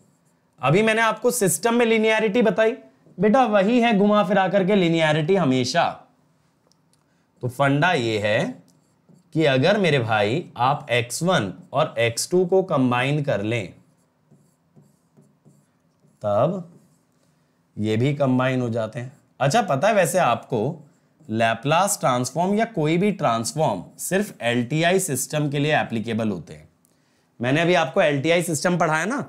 अभी मैंने आपको सिस्टम में लिनियरिटी बताई बेटा वही है घुमा फिरा करके लिनियरिटी हमेशा तो फंडा ये है कि अगर मेरे भाई आप x1 और x2 को कंबाइन कर लें तब ये भी कंबाइन हो जाते हैं अच्छा पता है वैसे आपको लैपलास ट्रांसफॉर्म या कोई भी ट्रांसफॉर्म सिर्फ एल सिस्टम के लिए एप्लीकेबल होते हैं मैंने अभी आपको एल सिस्टम पढ़ाया ना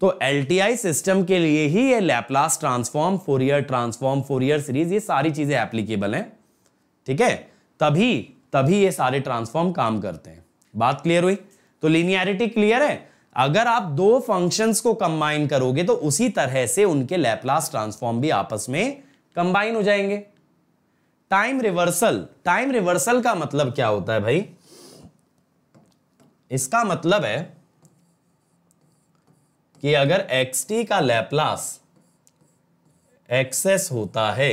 तो एल सिस्टम के लिए ही ये Laplace transform Fourier transform Fourier series ये सारी चीज़ें एप्लीकेबल हैं ठीक है तभी तभी ये सारे ट्रांसफॉर्म काम करते हैं बात क्लियर हुई तो लीनियरिटी क्लियर है अगर आप दो फंक्शंस को कंबाइन करोगे तो उसी तरह से उनके लैपलास ट्रांसफॉर्म भी आपस में कंबाइन हो जाएंगे टाइम रिवर्सल टाइम रिवर्सल का मतलब क्या होता है भाई इसका मतलब है कि अगर एक्स टी का लैपलास एक्सेस होता है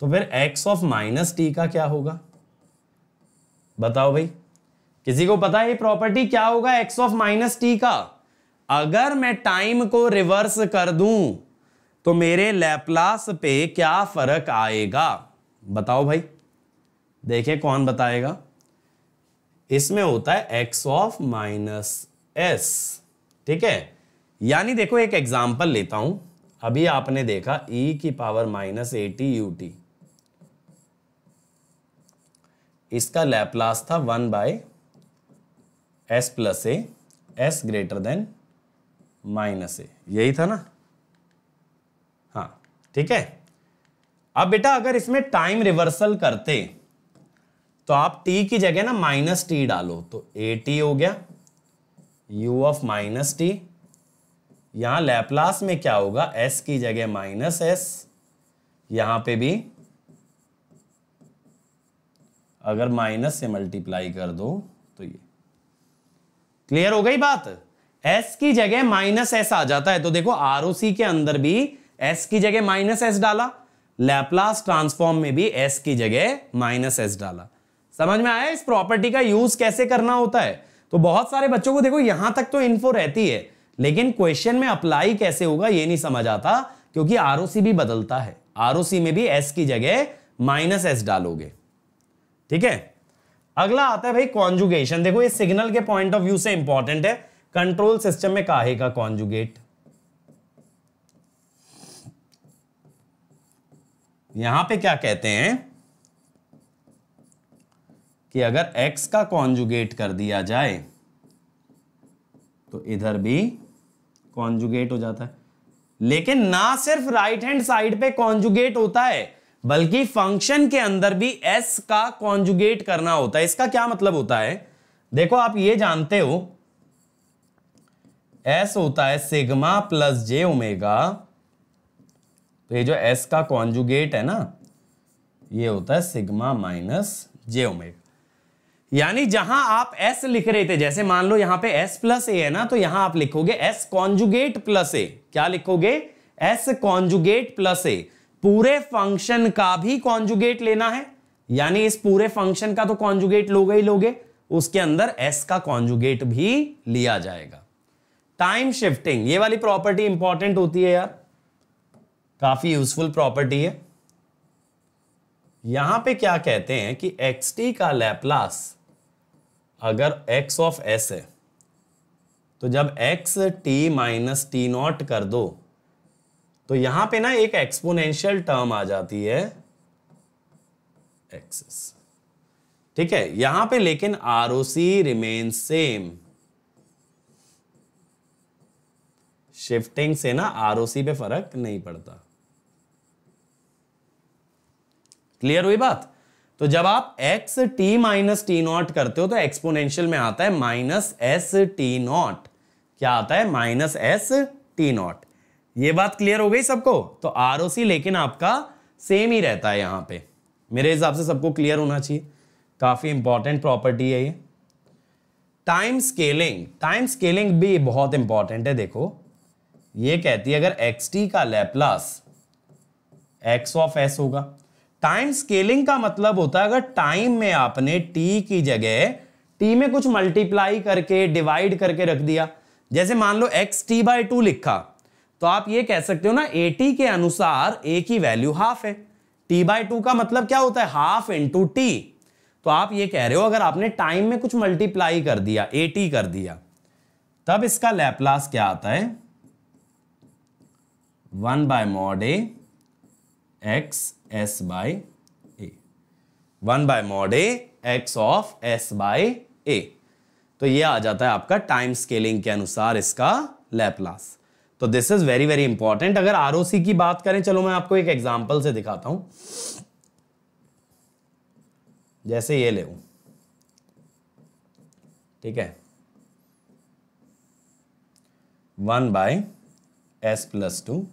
तो फिर एक्स ऑफ माइनस टी का क्या होगा बताओ भाई किसी को पता है प्रॉपर्टी क्या होगा एक्स ऑफ माइनस टी का अगर मैं टाइम को रिवर्स कर दूं तो मेरे लैपलास पे क्या फर्क आएगा बताओ भाई देखें कौन बताएगा इसमें होता है एक्स ऑफ माइनस एस ठीक है यानी देखो एक एग्जाम्पल लेता हूं अभी आपने देखा e की power minus a t u t इसका लैपलास था one by s plus a s greater than minus a यही था ना ठीक है अब बेटा अगर इसमें टाइम रिवर्सल करते तो आप टी की जगह ना माइनस टी डालो तो ए टी हो गया यू ऑफ माइनस टी यहां लैपलास में क्या होगा एस की जगह माइनस एस यहां पे भी अगर माइनस से मल्टीप्लाई कर दो तो ये क्लियर हो गई बात एस की जगह माइनस एस आ जाता है तो देखो आर के अंदर भी एस की जगह माइनस एस डाला लैपलास ट्रांसफॉर्म में भी एस की जगह माइनस एस डाला समझ में आया इस प्रॉपर्टी का यूज कैसे करना होता है तो बहुत सारे बच्चों को देखो यहां तक तो इन्फो रहती है लेकिन क्वेश्चन में अप्लाई कैसे होगा ये नहीं समझ आता क्योंकि आर भी बदलता है आर में भी एस की जगह माइनस एस डालोगे ठीक है अगला आता है भाई कॉन्जुगेशन देखो ये सिग्नल के पॉइंट ऑफ व्यू से इंपॉर्टेंट है कंट्रोल सिस्टम में काहे का कॉन्जुगेट यहां पे क्या कहते हैं कि अगर x का कॉन्जुगेट कर दिया जाए तो इधर भी कॉन्जुगेट हो जाता है लेकिन ना सिर्फ राइट हैंड साइड पे कॉन्जुगेट होता है बल्कि फंक्शन के अंदर भी s का कॉन्जुगेट करना होता है इसका क्या मतलब होता है देखो आप ये जानते हो s होता है सिग्मा प्लस जे ओमेगा तो ये जो एस का कॉन्जुगेट है ना ये होता है सिग्मा माइनस जे ओमेगा यानी जहां आप s लिख रहे थे जैसे मान लो यहां पे s प्लस ए है ना तो यहां आप लिखोगे s कॉन्जुगेट प्लस ए क्या लिखोगे s कॉन्जुगेट प्लस ए पूरे फंक्शन का भी कॉन्जुगेट लेना है यानी इस पूरे फंक्शन का तो कॉन्जुगेट लोगे ही लोगे उसके अंदर s का कॉन्जुगेट भी लिया जाएगा टाइम शिफ्टिंग ये वाली प्रॉपर्टी इंपॉर्टेंट होती है यार काफी यूजफुल प्रॉपर्टी है यहां पे क्या कहते हैं कि एक्स टी का लैपलास अगर एक्स ऑफ एस है तो जब x t minus t naught कर दो तो यहां पे ना एक एक्सपोनेंशियल टर्म आ जाती है एक्सेस ठीक है यहां पे लेकिन आर ओ सी रिमेन सेम शिफ्टिंग से ना आर ओ सी पे फर्क नहीं पड़ता क्लियर हुई बात तो जब आप x t minus t naught करते हो तो एक्सपोनेंशियल में आता है माइनस एस टी नॉट क्या आता है माइनस एस टी नॉट ये बात क्लियर हो गई सबको तो आर लेकिन आपका सेम ही रहता है यहां पे मेरे हिसाब से सबको क्लियर होना चाहिए काफ़ी इंपॉर्टेंट प्रॉपर्टी है ये टाइम स्केलिंग टाइम स्केलिंग भी बहुत इंपॉर्टेंट है देखो ये कहती है अगर एक्स टी का लेप्लास एक्स ऑफ एस होगा टाइम स्केलिंग का मतलब होता है अगर टाइम में आपने टी की जगह टी में कुछ मल्टीप्लाई करके डिवाइड करके रख दिया जैसे मान लो एक्स टी बाई टू लिखा तो आप ये कह सकते हो ना ए टी के अनुसार ए की वैल्यू हाफ है टी बाई टू का मतलब क्या होता है हाफ इंटू टी तो आप ये कह रहे हो अगर आपने टाइम में कुछ मल्टीप्लाई कर दिया ए टी कर दिया तब इसका लैपलास क्या आता है one by mod a x s by a one by mod a x of s by a तो ये आ जाता है आपका टाइम स्केलिंग के अनुसार इसका लैपलास तो this is very very important अगर आर की बात करें चलो मैं आपको एक एग्जाम्पल से दिखाता हूं जैसे ये ले ठीक है one by s plus two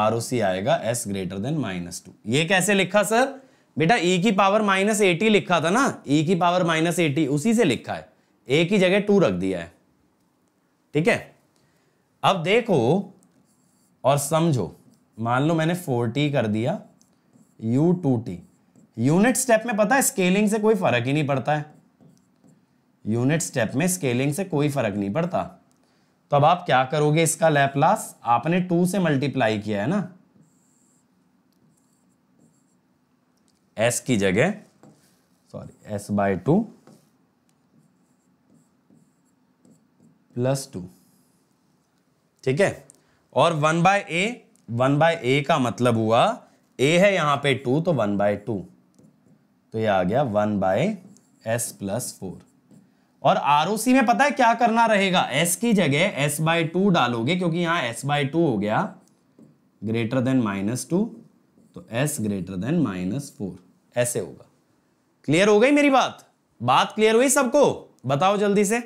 R O C आएगा s greater than minus two ये कैसे लिखा सर बेटा ई e की पावर माइनस एटी लिखा था ना ई e की पावर माइनस एटी उसी से लिखा है ए की जगह टू रख दिया है ठीक है अब देखो और समझो मान लो मैंने टी कर दिया u two t unit step में पता है स्केलिंग से कोई फर्क ही नहीं पड़ता है यूनिट स्टेप में स्केलिंग से कोई फर्क नहीं पड़ता तो अब आप क्या करोगे इसका लैपलास आपने टू से मल्टीप्लाई किया है ना एस की जगह sorry s by two plus two ठीक है और one by a one by a का मतलब हुआ ए है यहां पे टू तो वन बाय टू तो ये आ गया one by s plus four और आर में पता है क्या करना रहेगा एस की जगह एस बाय टू डालोगे क्योंकि यहां एस बाय टू हो गया ग्रेटर देन माइनस टू तो s greater than minus four ऐसे होगा क्लियर हो गई मेरी बात बात क्लियर हुई सबको बताओ जल्दी से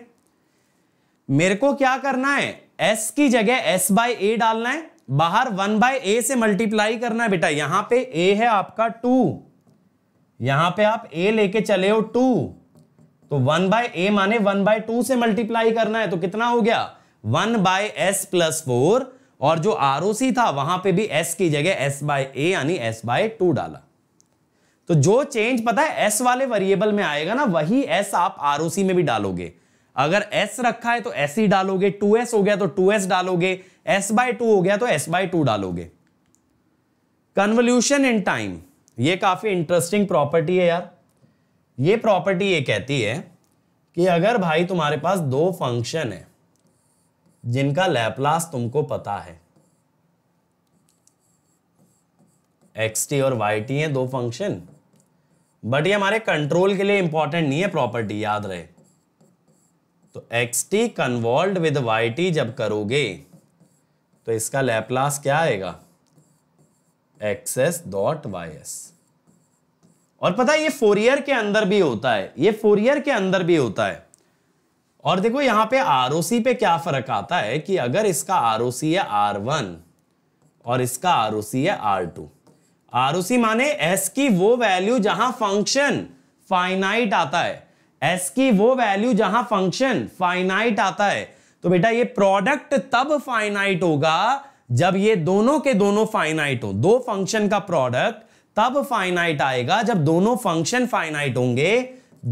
मेरे को क्या करना है एस की जगह एस बाय ए डालना है बाहर वन बाय ए से मल्टीप्लाई करना है बेटा यहां पे ए है आपका टू यहां पे आप ए लेके चले हो टू तो वन बाय ए माने वन बाय टू से मल्टीप्लाई करना है तो कितना हो गया one by s plus four और जो आर था वहां पे भी एस की जगह एस बाय ए यानी एस बाय टू डाला तो जो चेंज पता है एस वाले वेरिएबल में आएगा ना वही एस आप आर में भी डालोगे अगर एस रखा है तो एस ही डालोगे टू एस हो गया तो टू एस डालोगे एस बाय टू हो गया तो एस बाय टू डालोगे कन्वल्यूशन इन टाइम ये काफी इंटरेस्टिंग प्रॉपर्टी है यार ये प्रॉपर्टी ये कहती है कि अगर भाई तुम्हारे पास दो फंक्शन है जिनका लैपलास तुमको पता है एक्स टी और वाई टी है दो फंक्शन बट ये हमारे कंट्रोल के लिए इंपॉर्टेंट नहीं है प्रॉपर्टी याद रहे तो x t convolve with y t जब करोगे तो इसका लैपलास क्या आएगा x s dot y s और पता है ये ईयर के अंदर भी होता है ये ईयर के अंदर भी होता है और देखो यहां पे आर पे क्या फर्क आता है कि अगर इसका आर है आर वन और इसका आर है आर टू आर माने एस की वो वैल्यू जहां फंक्शन फाइनाइट आता है एस की वो वैल्यू जहां फंक्शन फाइनाइट आता है तो बेटा ये प्रोडक्ट तब फाइनाइट होगा जब ये दोनों के दोनों फाइनाइट हो दो फंक्शन का प्रोडक्ट तब फाइनाइट आएगा जब दोनों फंक्शन फाइनाइट होंगे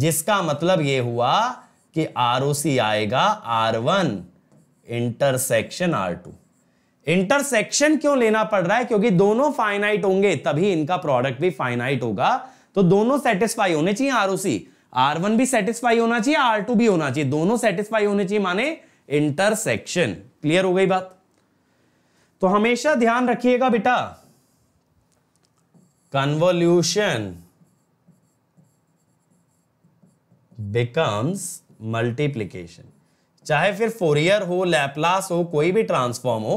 जिसका मतलब यह हुआ कि आर आएगा R one intersection R two intersection क्यों लेना पड़ रहा है क्योंकि दोनों फाइनाइट होंगे तभी इनका प्रोडक्ट भी फाइनाइट होगा तो दोनों सेटिस्फाई होने चाहिए आर आर वन भी सेटिस्फाई होना चाहिए आर टू भी होना चाहिए दोनों सेटिस्फाई होने चाहिए माने इंटरसेक्शन क्लियर हो गई बात तो हमेशा ध्यान रखिएगा बेटा convolution becomes multiplication चाहे फिर फोरियर हो लैपलास हो कोई भी ट्रांसफॉर्म हो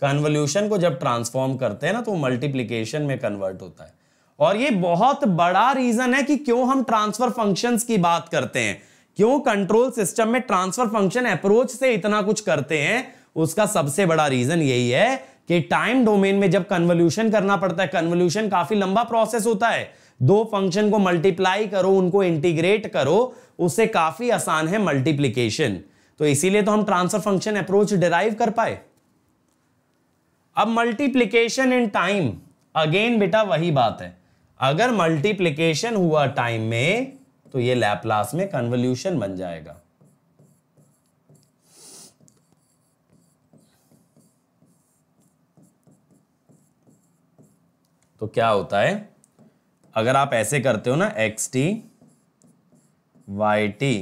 कन्वल्यूशन को जब ट्रांसफॉर्म करते हैं ना तो मल्टीप्लीकेशन में कन्वर्ट होता है और ये बहुत बड़ा रीजन है कि क्यों हम ट्रांसफर फंक्शंस की बात करते हैं क्यों कंट्रोल सिस्टम में ट्रांसफर फंक्शन अप्रोच से इतना कुछ करते हैं उसका सबसे बड़ा रीजन यही है कि टाइम डोमेन में जब कन्वोल्यूशन करना पड़ता है कन्वोल्यूशन काफी लंबा प्रोसेस होता है दो फंक्शन को मल्टीप्लाई करो उनको इंटीग्रेट करो उससे काफी आसान है मल्टीप्लीकेशन तो इसीलिए तो हम ट्रांसफर फंक्शन अप्रोच डिराइव कर पाए अब मल्टीप्लीकेशन इन टाइम अगेन बेटा वही बात है अगर मल्टीप्लीकेशन हुआ टाइम में तो ये लैपलास में कन्वोल्यूशन बन जाएगा तो क्या होता है अगर आप ऐसे करते हो ना एक्स टी वाई टी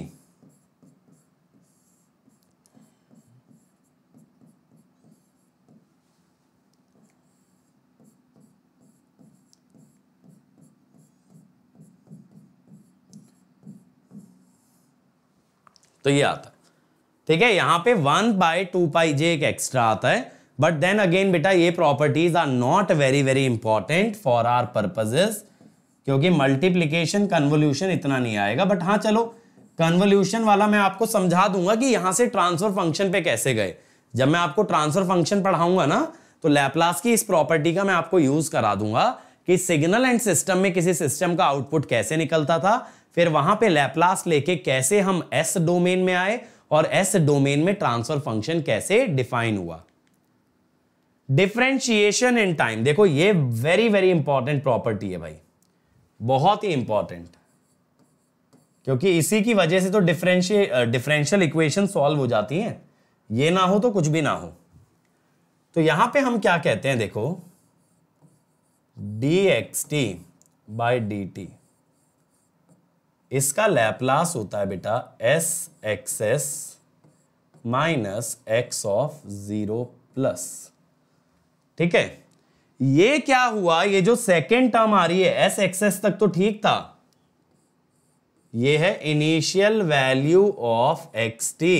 तो ये आता है ठीक है यहां पे one by two pi j एक एक्स्ट्रा आता है बट देन अगेन बेटा ये properties are not very very important for our purposes क्योंकि मल्टीप्लीकेशन कन्वोल्यूशन इतना नहीं आएगा बट हाँ चलो कन्वोल्यूशन वाला मैं आपको समझा दूंगा कि यहाँ से ट्रांसफर फंक्शन पे कैसे गए जब मैं आपको ट्रांसफर फंक्शन पढ़ाऊंगा ना तो लैपलास की इस प्रॉपर्टी का मैं आपको यूज करा दूंगा कि सिग्नल एंड सिस्टम में किसी सिस्टम का आउटपुट कैसे निकलता था फिर वहां पे लैपलास लेके कैसे हम एस डोमेन में आए और एस डोमेन में ट्रांसफर फंक्शन कैसे डिफाइन हुआ डिफ्रेंशिएशन इन टाइम देखो ये वेरी वेरी इंपॉर्टेंट प्रॉपर्टी है भाई बहुत ही इंपॉर्टेंट क्योंकि इसी की वजह से तो डिफरेंशिए डिफरेंशियल इक्वेशन सॉल्व हो जाती हैं ये ना हो तो कुछ भी ना हो तो यहां पे हम क्या कहते हैं देखो d x t by D t इसका लैपलास होता है बेटा s x s minus x of zero plus ठीक है ये क्या हुआ ये जो सेकेंड टर्म आ रही है एस एक्सेस तक तो ठीक था ये है initial value of x t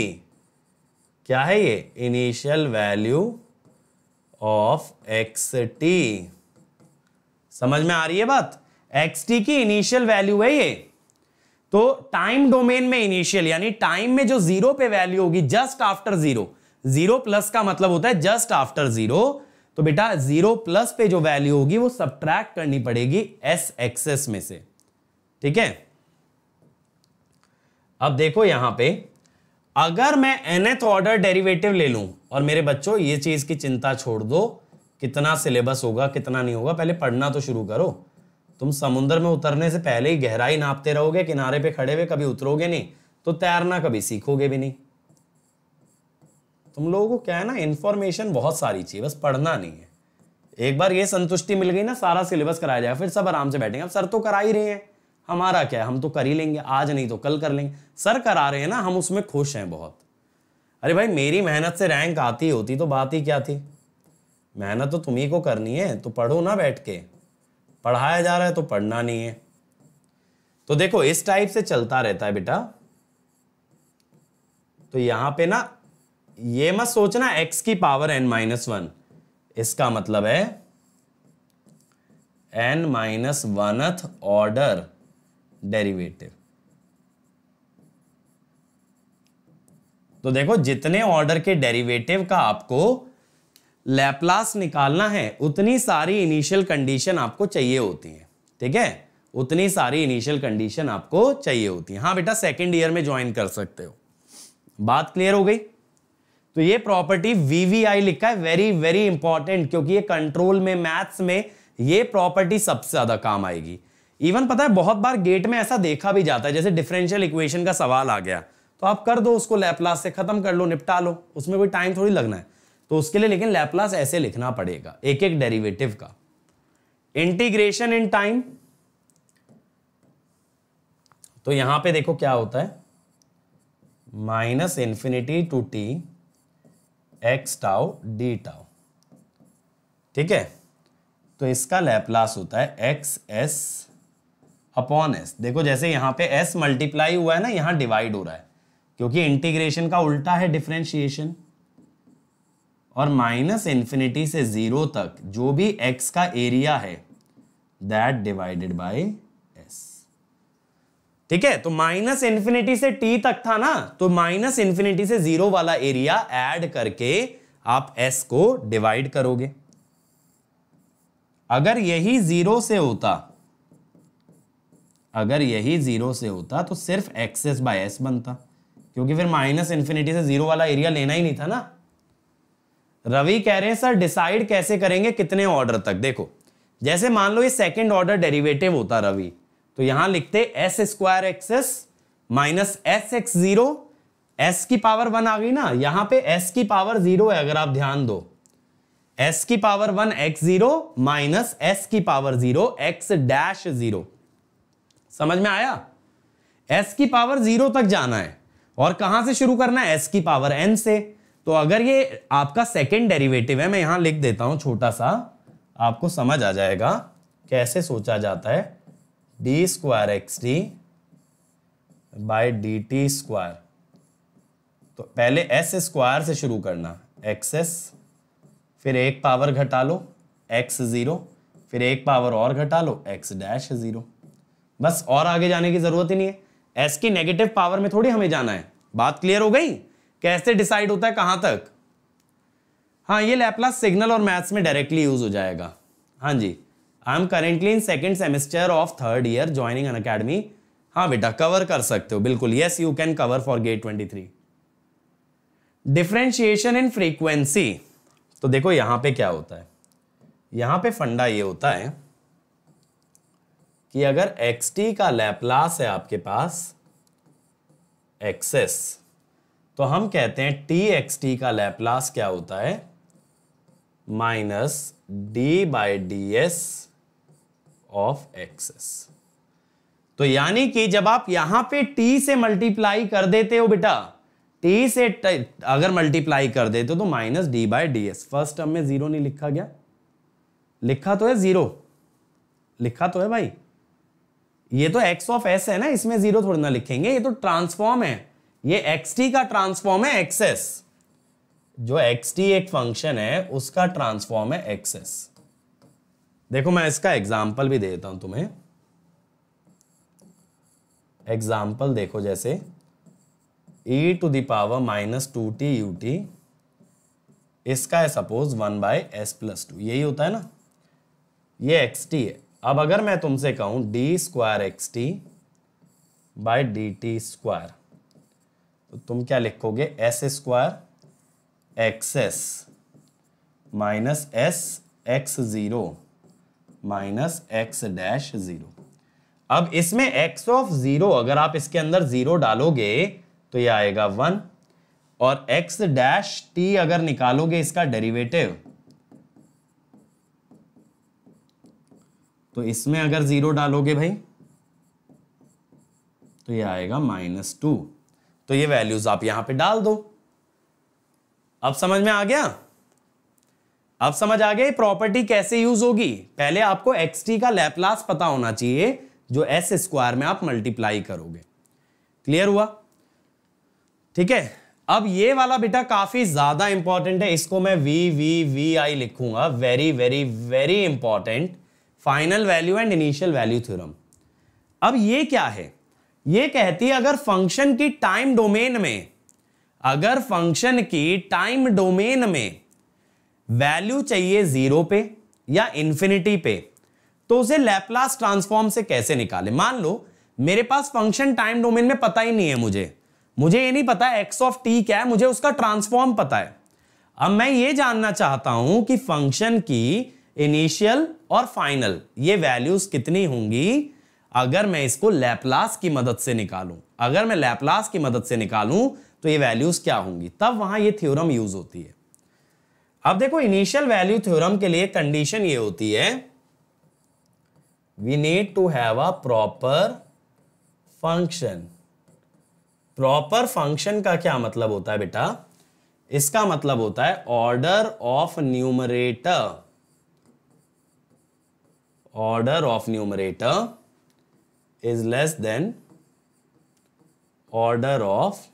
क्या है ये initial value of x t समझ में आ रही है बात एक्स टी की इनिशियल वैल्यू है ये तो टाइम डोमेन में इनिशियल यानी टाइम में जो जीरो पे वैल्यू होगी just after zero zero plus का मतलब होता है जस्ट आफ्टर जीरो तो बेटा जीरो प्लस पे जो वैल्यू होगी वो सब्ट्रैक्ट करनी पड़ेगी एस एक्सेस में से ठीक है अब देखो यहां पे अगर मैं एनएथ ऑर्डर डेरिवेटिव ले लूं और मेरे बच्चों ये चीज की चिंता छोड़ दो कितना सिलेबस होगा कितना नहीं होगा पहले पढ़ना तो शुरू करो तुम समुद्र में उतरने से पहले ही गहराई नापते रहोगे किनारे पे खड़े हुए कभी उतरोगे नहीं तो तैरना कभी सीखोगे भी नहीं तुम लोगों को क्या है ना इन्फॉर्मेशन बहुत सारी चाहिए बस पढ़ना नहीं है एक बार ये संतुष्टि मिल गई ना सारा सिलेबस कराया जाएगा फिर सब आराम से बैठेंगे अब सर तो करा ही रहे हैं हमारा क्या है हम तो कर ही लेंगे आज नहीं तो कल कर लेंगे सर करा रहे हैं ना हम उसमें खुश हैं बहुत अरे भाई मेरी मेहनत से रैंक आती होती तो बात ही क्या थी मेहनत तो तुम्ही को करनी है तो पढ़ो ना बैठ के पढ़ाया जा रहा है तो पढ़ना नहीं है तो देखो इस टाइप से चलता रहता है बेटा तो यहां पे ना ये मत सोचना x की पावर n माइनस वन इसका मतलब है n minus oneth order derivative तो देखो जितने ऑर्डर के डेरिवेटिव का आपको लैपलास निकालना है उतनी सारी इनिशियल कंडीशन आपको चाहिए होती है ठीक है उतनी सारी इनिशियल कंडीशन आपको चाहिए होती है हाँ बेटा सेकेंड ईयर में ज्वाइन कर सकते हो बात क्लियर हो गई तो ये प्रॉपर्टी वीवीआई लिखा है वेरी वेरी इंपॉर्टेंट क्योंकि ये कंट्रोल में मैथ्स में ये प्रॉपर्टी सबसे ज्यादा काम आएगी इवन पता है बहुत बार गेट में ऐसा देखा भी जाता है जैसे डिफरेंशियल इक्वेशन का सवाल आ गया तो आप कर दो उसको लैपलास से खत्म कर लो निपटा लो उसमें कोई टाइम थोड़ी लगना है तो उसके लिए लेकिन लैपलास ऐसे लिखना पड़ेगा एक एक डेरिवेटिव का इंटीग्रेशन इन टाइम तो यहां पे देखो क्या होता है minus infinity to t x tau d tau ठीक है तो इसका लैपलास होता है एक्स एस अपॉन एस देखो जैसे यहां पे एस मल्टीप्लाई हुआ है ना यहाँ डिवाइड हो रहा है क्योंकि इंटीग्रेशन का उल्टा है डिफ्रेंशिएशन और माइनस इंफिनिटी से जीरो तक जो भी एक्स का एरिया है दैट डिवाइडेड बाई ठीक है तो माइनस इंफिनिटी से टी तक था ना तो माइनस इंफिनिटी से जीरो वाला एरिया ऐड करके आप एस को डिवाइड करोगे अगर यही जीरो से होता अगर यही जीरो से होता तो सिर्फ एक्सेस बाय एस बनता क्योंकि फिर माइनस इंफिनिटी से जीरो वाला एरिया लेना ही नहीं था ना रवि कह रहे हैं सर डिसाइड कैसे करेंगे कितने ऑर्डर तक देखो जैसे मान लो ये सेकंड ऑर्डर डेरिवेटिव होता रवि तो यहां लिखते s square s minus s x zero s की पावर वन आ गई ना यहां पे एस की पावर जीरो है अगर आप ध्यान दो एस की power one x zero minus s की power zero x dash zero समझ में आया एस की पावर जीरो तक जाना है और कहां से शुरू करना है एस की पावर एन से तो अगर ये आपका सेकेंड डेरिवेटिव है मैं यहां लिख देता हूं छोटा सा आपको समझ आ जाएगा कैसे सोचा जाता है d square x d by D T square तो पहले एस स्क्वायर से शुरू करना एक्स एस फिर एक पावर घटा लो एक्स ज़ीरो फिर एक पावर और घटा लो एक्स डैश ज़ीरो बस और आगे जाने की ज़रूरत ही नहीं है एस की नेगेटिव पावर में थोड़ी हमें जाना है बात क्लियर हो गई कैसे डिसाइड होता है कहाँ तक हाँ ये लैपलास सिग्नल और मैथ्स में डायरेक्टली यूज़ हो जाएगा हाँ जी I am currently in second semester of third year joining Unacademy हाँ बेटा कवर कर सकते हो बिल्कुल yes you can cover for GATE twenty three differentiation in frequency तो देखो यहां पे क्या होता है यहां पे फंडा ये होता है कि अगर एक्स टी का लैपलास है आपके पास एक्सेस तो हम कहते हैं टी एक्स टी का लैपलास क्या होता है minus d by d s of x s तो यानी कि जब आप यहां पे टी से मल्टीप्लाई कर देते हो बेटा टी से अगर मल्टीप्लाई कर देते हो तो minus d by d s first term में जीरो नहीं लिखा गया लिखा तो है जीरो लिखा तो है भाई ये तो एक्स ऑफ एस है ना इसमें जीरो थोड़ी ना लिखेंगे ये तो ट्रांसफॉर्म है ये एक्स टी का ट्रांसफॉर्म है एक्सेस जो एक्स टी एक फंक्शन है उसका ट्रांसफॉर्म है एक्सेस देखो मैं इसका एग्जाम्पल भी देता हूं तुम्हें एग्जाम्पल देखो जैसे e to the power minus two t u t इसका है suppose one by s plus two यही होता है ना ये एक्स टी है अब अगर मैं तुमसे कहूं d square x t by d T square तो तुम क्या लिखोगे s square x s minus s x zero minus x dash zero अब इसमें एक्स ऑफ जीरो अगर आप इसके अंदर जीरो डालोगे तो ये आएगा वन और एक्स डैश टी अगर निकालोगे इसका डेरिवेटिव तो इसमें अगर जीरो डालोगे भाई तो ये आएगा माइनस टू तो ये वैल्यूज आप यहां पे डाल दो अब समझ में आ गया अब समझ आ गई प्रॉपर्टी कैसे यूज होगी पहले आपको एक्स टी का लैपलास पता होना चाहिए जो एस स्क्वायर में आप मल्टीप्लाई करोगे क्लियर हुआ ठीक है अब ये वाला बेटा काफी ज्यादा इंपॉर्टेंट है इसको मैं वी वी वी आई लिखूंगा very very very important final value and initial value theorem अब ये क्या है ये कहती है अगर फंक्शन की टाइम डोमेन में अगर फंक्शन की टाइम डोमेन में वैल्यू चाहिए जीरो पे या इन्फिनिटी पे तो उसे लैपलास ट्रांसफॉर्म से कैसे निकाले मान लो मेरे पास फंक्शन टाइम डोमेन में पता ही नहीं है मुझे मुझे ये नहीं पता एक्स ऑफ टी क्या है मुझे उसका ट्रांसफॉर्म पता है अब मैं ये जानना चाहता हूं कि फंक्शन की इनिशियल और फाइनल ये वैल्यूज कितनी होंगी अगर मैं इसको लैपलास की मदद से निकालूं अगर मैं लैपलास की मदद से निकालूं तो ये वैल्यूज क्या होंगी तब वहां ये थ्योरम यूज होती है अब देखो इनिशियल वैल्यू थ्योरम के लिए कंडीशन ये होती है we need to have a proper function proper function का क्या मतलब होता है बेटा इसका मतलब होता है order of numerator order of numerator is less than order of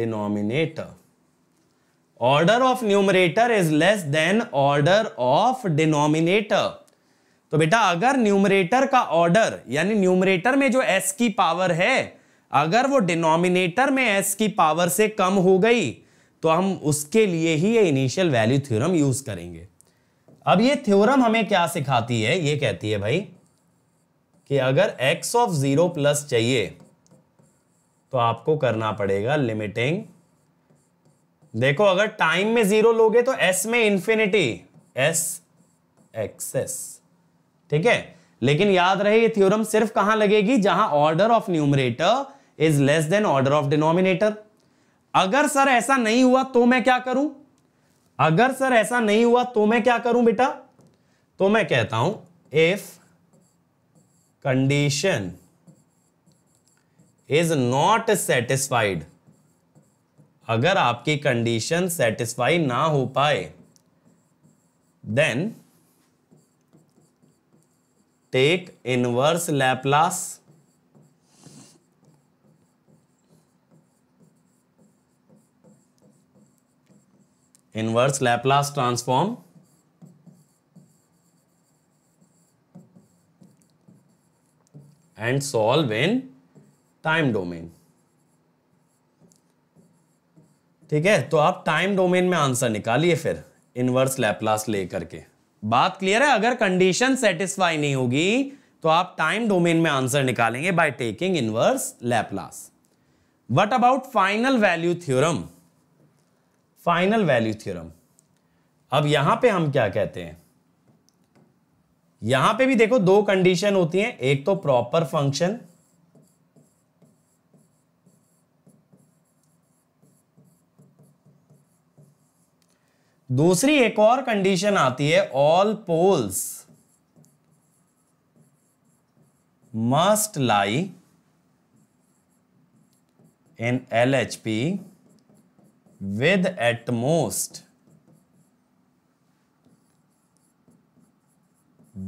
denominator order of numerator is less than order of denominator तो बेटा अगर न्यूमरेटर का ऑर्डर यानी न्यूमरेटर में जो एस की पावर है अगर वो डिनोमिनेटर में एस की पावर से कम हो गई तो हम उसके लिए ही ये इनिशियल वैल्यू थ्योरम यूज करेंगे अब ये थ्योरम हमें क्या सिखाती है ये कहती है भाई कि अगर x ऑफ जीरो प्लस चाहिए तो आपको करना पड़ेगा लिमिटिंग देखो अगर टाइम में जीरो लोगे तो एस में इंफिनिटी एस एक्सेस ठीक है लेकिन याद रहे ये थ्योरम सिर्फ कहां लगेगी जहां order of numerator is less than order of denominator अगर सर ऐसा नहीं हुआ तो मैं क्या करूं अगर सर ऐसा नहीं हुआ तो मैं क्या करूं बेटा तो मैं कहता हूं if condition is not satisfied अगर आपकी कंडीशन सेटिस्फाई ना हो पाए then take inverse Laplace inverse Laplace transform and solve in time domain ठीक है तो आप टाइम डोमेन में आंसर निकालिए फिर इनवर्स लैपलास लेकर के बात क्लियर है अगर कंडीशन सेटिस्फाई नहीं होगी तो आप टाइम डोमेन में आंसर निकालेंगे by taking inverse Laplace what about final value theorem final value theorem अब यहां पे हम क्या कहते हैं यहां पे भी देखो दो कंडीशन होती हैं एक तो प्रॉपर फंक्शन दूसरी एक और कंडीशन आती है all poles must lie in L H P with at most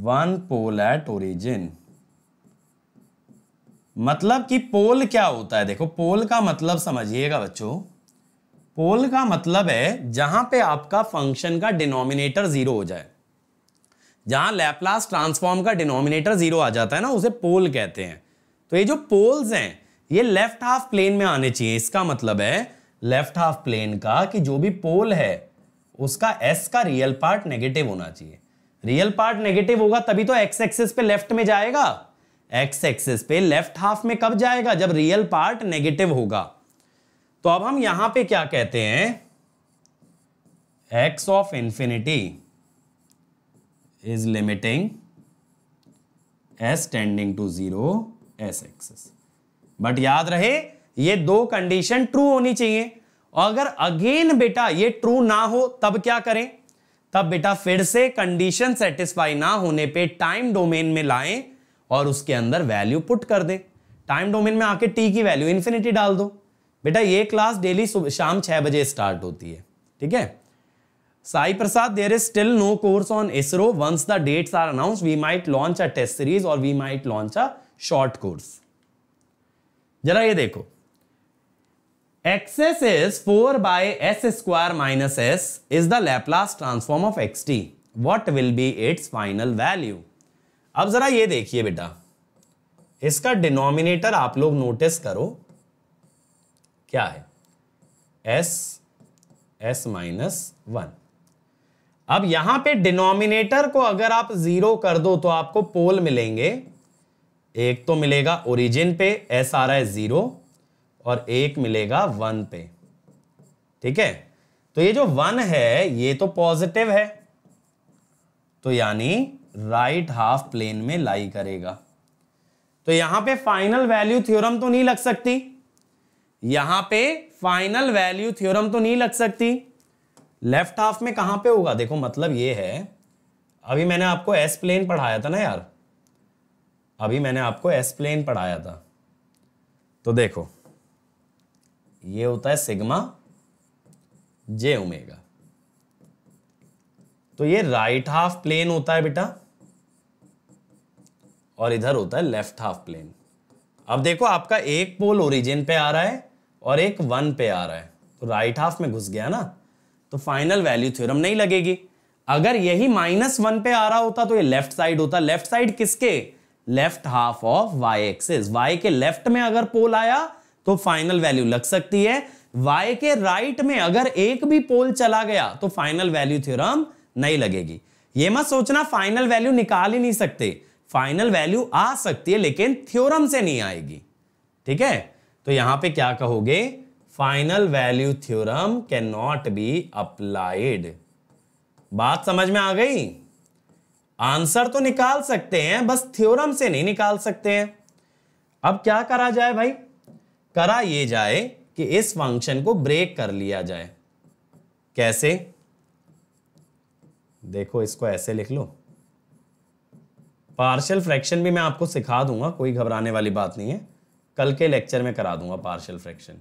one pole at origin मतलब कि पोल क्या होता है देखो पोल का मतलब समझिएगा बच्चों पोल का मतलब है जहां पे आपका फंक्शन का डिनोमिनेटर जीरो हो जाए जहां लैपलास ट्रांसफॉर्म का डिनोमिनेटर जीरो आ जाता है ना उसे पोल कहते हैं तो ये जो पोल्स हैं ये लेफ्ट हाफ प्लेन में आने चाहिए इसका मतलब है लेफ्ट हाफ प्लेन का कि जो भी पोल है उसका एस का रियल पार्ट नेगेटिव होना चाहिए रियल पार्ट नेगेटिव होगा तभी तो एक्स एक्सिस पे लेफ्ट में जाएगा एक्स एक्सिस पे लेफ्ट हाफ में कब जाएगा जब रियल पार्ट नेगेटिव होगा तो अब हम यहां पे क्या कहते हैं x of infinity is limiting s tending to zero s x s but याद रहे ये दो कंडीशन ट्रू होनी चाहिए और अगर अगेन बेटा ये ट्रू ना हो तब क्या करें तब बेटा फिर से कंडीशन सेटिस्फाई ना होने पे टाइम डोमेन में लाएं और उसके अंदर वैल्यू पुट कर दें टाइम डोमेन में आके टी की वैल्यू इन्फिनिटी डाल दो बेटा ये क्लास डेली शाम छः बजे स्टार्ट होती है ठीक है Sai Prasad there is still no course on ISRO once the dates are announce we might launch a test series और we might launch a short course जरा ये देखो x s is four by s square minus s is the Laplace transform of x t what will be its final value अब जरा ये देखिए बेटा इसका डिनोमिनेटर आप लोग नोटिस करो क्या है एस एस माइनस वन अब यहां पे डिनोमिनेटर को अगर आप जीरो कर दो तो आपको पोल मिलेंगे एक तो मिलेगा ओरिजिन पे एस आ रहा है जीरो और एक मिलेगा वन पे ठीक है तो ये जो वन है ये तो पॉजिटिव है तो यानी राइट हाफ प्लेन में लाई करेगा तो यहां पे फाइनल वैल्यू थ्योरम तो नहीं लग सकती यहां पे फाइनल वैल्यू थ्योरम तो नहीं लग सकती लेफ्ट हाफ में कहां पे होगा देखो मतलब ये है अभी मैंने आपको एस प्लेन पढ़ाया था ना यार अभी मैंने आपको एस प्लेन पढ़ाया था तो देखो ये होता है सिग्मा जे ओमेगा तो ये राइट हाफ प्लेन होता है बेटा और इधर होता है लेफ्ट हाफ प्लेन अब देखो आपका एक पोल ओरिजिन पे आ रहा है और एक वन पे आ रहा है तो राइट हाफ में घुस गया ना तो फाइनल वैल्यू थ्योरम नहीं लगेगी अगर यही माइनस वन पे आ रहा होता तो ये लेफ्ट साइड होता लेफ्ट साइड किसके left half of y axis y के लेफ्ट में अगर पोल आया तो फाइनल वैल्यू लग सकती है वाई के राइट में अगर एक भी पोल चला गया तो फाइनल वैल्यू थ्योरम नहीं लगेगी ये मत सोचना फाइनल वैल्यू निकाल ही नहीं सकते फाइनल वैल्यू आ सकती है लेकिन थ्योरम से नहीं आएगी ठीक है तो यहां पे क्या कहोगे final value theorem can not be applied बात समझ में आ गई आंसर तो निकाल सकते हैं बस थ्योरम से नहीं निकाल सकते हैं अब क्या करा जाए भाई करा ये जाए कि इस फंक्शन को ब्रेक कर लिया जाए कैसे देखो इसको ऐसे लिख लो पार्शियल फ्रैक्शन भी मैं आपको सिखा दूंगा कोई घबराने वाली बात नहीं है कल के लेक्चर में करा दूंगा पार्शियल फ्रैक्शन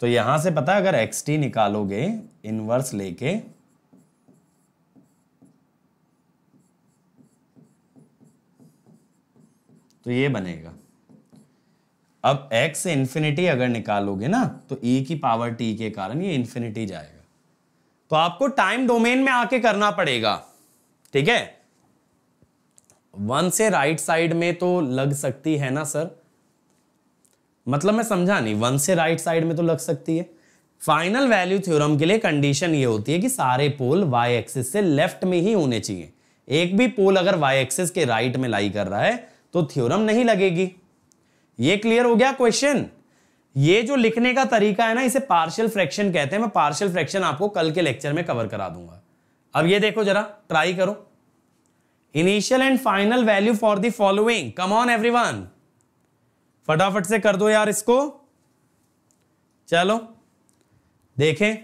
तो यहां से पता अगर एक्स टी निकालोगे इनवर्स लेके तो ये बनेगा अब x इन्फिनिटी अगर निकालोगे ना तो e की पावर t के कारण ये इन्फिनिटी जाएगा तो आपको टाइम डोमेन में आके करना पड़ेगा ठीक है वन से राइट साइड में तो लग सकती है ना सर मतलब मैं समझा नहीं वन से राइट साइड में तो लग सकती है फाइनल वैल्यू थ्योरम के लिए कंडीशन ये होती है कि सारे पोल वाई एक्सिस से लेफ्ट में ही होने चाहिए एक भी पोल अगर वाई एक्सिस के राइट में लाई कर रहा है तो थ्योरम नहीं लगेगी ये क्लियर हो गया क्वेश्चन ये जो लिखने का तरीका है ना इसे पार्शियल फ्रैक्शन कहते हैं मैं पार्शियल फ्रैक्शन आपको कल के लेक्चर में कवर करा दूंगा अब ये देखो जरा ट्राई करो initial and final value for the following come on one फटाफट से कर दो यार इसको चलो देखें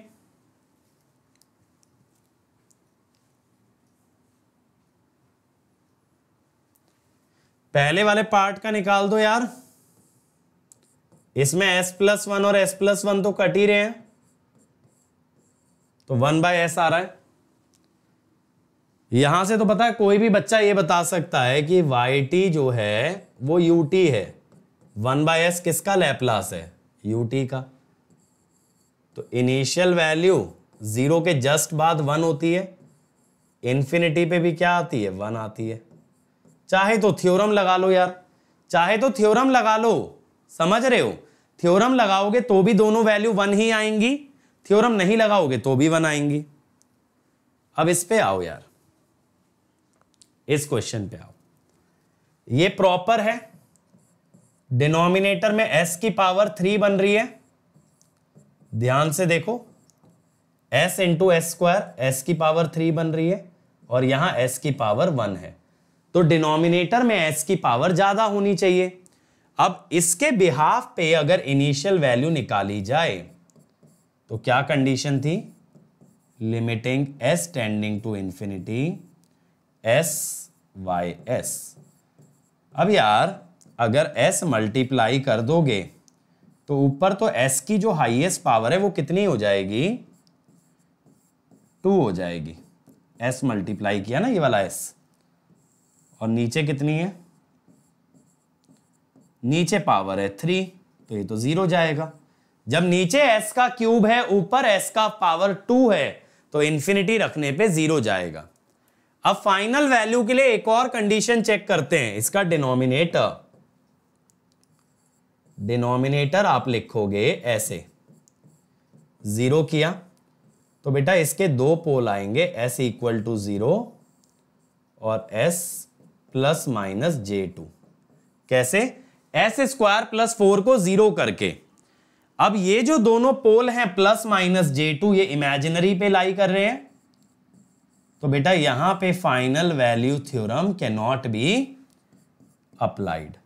पहले वाले पार्ट का निकाल दो यार इसमें s प्लस वन और s प्लस वन तो कट ही रहे हैं तो वन बाय एस आ रहा है यहां से तो पता है कोई भी बच्चा ये बता सकता है कि वाई टी जो है वो यू टी है वन बाय एस किसका लैपलास है यू टी का तो इनिशियल वैल्यू जीरो के जस्ट बाद वन होती है इन्फिनिटी पे भी क्या आती है वन आती है चाहे तो थ्योरम लगा लो यार चाहे तो थ्योरम लगा लो समझ रहे हो थ्योरम लगाओगे तो भी दोनों वैल्यू वन ही आएंगी थ्योरम नहीं लगाओगे तो भी वन आएंगी अब इस पे आओ यार इस क्वेश्चन पे आओ ये प्रॉपर है डिनोमिनेटर में s की पावर थ्री बन रही है ध्यान से देखो s into s square s की पावर थ्री बन रही है और यहां s की पावर वन है तो डिनोमिनेटर में s की पावर ज्यादा होनी चाहिए अब इसके बिहाफ पे अगर इनिशियल वैल्यू निकाली जाए तो क्या कंडीशन थी limiting s tending to infinity s y s अब यार अगर एस मल्टीप्लाई कर दोगे तो ऊपर तो एस की जो हाईएस्ट पावर है वो कितनी हो जाएगी टू हो जाएगी एस मल्टीप्लाई किया ना ये वाला एस और नीचे कितनी है नीचे पावर है थ्री तो ये तो जीरो जाएगा जब नीचे एस का क्यूब है ऊपर एस का पावर टू है तो इन्फिनिटी रखने पे जीरो जाएगा अब फाइनल वैल्यू के लिए एक और कंडीशन चेक करते हैं इसका डिनोमिनेटर डिनोमिनेटर आप लिखोगे ऐसे जीरो किया तो बेटा इसके दो पोल आएंगे एस इक्वल टू जीरो और s plus minus j two कैसे एस स्क्वायर प्लस फोर को जीरो करके अब ये जो दोनों पोल हैं प्लस माइनस जे टू ये इमेजिनरी पे लाई कर रहे हैं तो बेटा यहां पे final value theorem can not be applied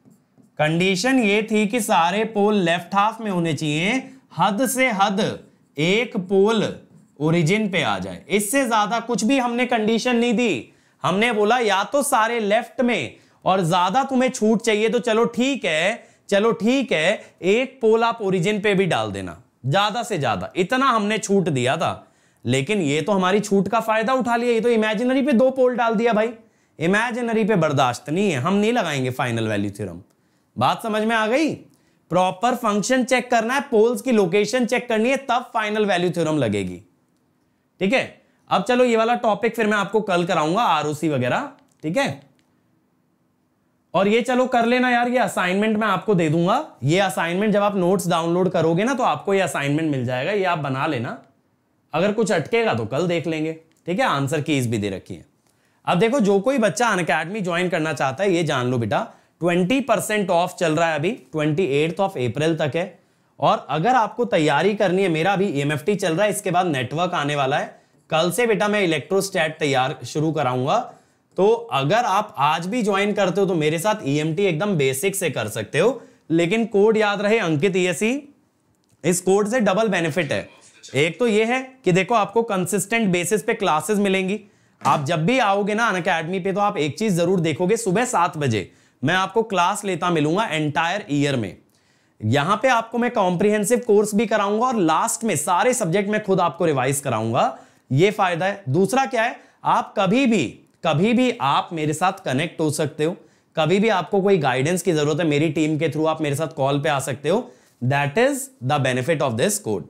condition ये थी कि सारे पोल लेफ्ट हाफ में होने चाहिए हद से हद एक पोल ओरिजिन पे आ जाए इससे ज्यादा कुछ भी हमने कंडीशन नहीं दी हमने बोला या तो सारे लेफ्ट में और ज्यादा तुम्हें छूट चाहिए तो चलो ठीक है चलो ठीक है एक पोल आप ओरिजिन पे भी डाल देना ज्यादा से ज्यादा इतना हमने छूट दिया था लेकिन ये तो हमारी छूट का फायदा उठा लिया ये तो इमेजिनरी पे दो पोल डाल दिया भाई इमेजिनरी पे बर्दाश्त नहीं है हम नहीं लगाएंगे फाइनल वैल्यू थ्योरम बात समझ में आ गई प्रॉपर फंक्शन चेक करना है पोल्स की लोकेशन चेक करनी है तब फाइनल वैल्यू थ्योरम लगेगी ठीक है अब चलो ये वाला टॉपिक फिर मैं आपको कल कराऊंगा आर वगैरह ठीक है और ये चलो कर लेना यार ये असाइनमेंट मैं आपको दे दूंगा ये असाइनमेंट जब आप नोट्स डाउनलोड करोगे ना तो आपको ये असाइनमेंट मिल जाएगा ये आप बना लेना अगर कुछ अटकेगा तो कल देख लेंगे ठीक है आंसर कीज भी दे रखी है अब देखो जो कोई बच्चा अन अकेडमी ज्वाइन करना चाहता है ये जान लो बेटा 20 परसेंट ऑफ चल रहा है अभी ट्वेंटी ऑफ अप्रैल तक है और अगर आपको तैयारी करनी है मेरा अभी एम e चल रहा है इसके बाद नेटवर्क आने वाला है कल से बेटा मैं इलेक्ट्रोस्टैट तैयार शुरू कराऊंगा तो अगर आप आज भी ज्वाइन करते हो तो मेरे साथ ई e एकदम बेसिक से कर सकते हो लेकिन कोड याद रहे अंकित ई e इस कोड से डबल बेनिफिट है एक तो ये है कि देखो आपको कंसिस्टेंट बेसिस पे क्लासेस मिलेंगी आप जब भी आओगे ना अन अकेडमी पे तो आप एक चीज जरूर देखोगे सुबह सात बजे मैं आपको क्लास लेता मिलूंगा एंटायर ईयर में यहां पे आपको मैं कॉम्प्रिहेंसिव कोर्स भी कराऊंगा और लास्ट में सारे सब्जेक्ट में खुद आपको रिवाइज कराऊंगा ये फायदा है दूसरा क्या है आप कभी भी कभी भी आप मेरे साथ कनेक्ट हो सकते हो कभी भी आपको कोई गाइडेंस की जरूरत है मेरी टीम के थ्रू आप मेरे साथ कॉल पे आ सकते हो that is the benefit of this code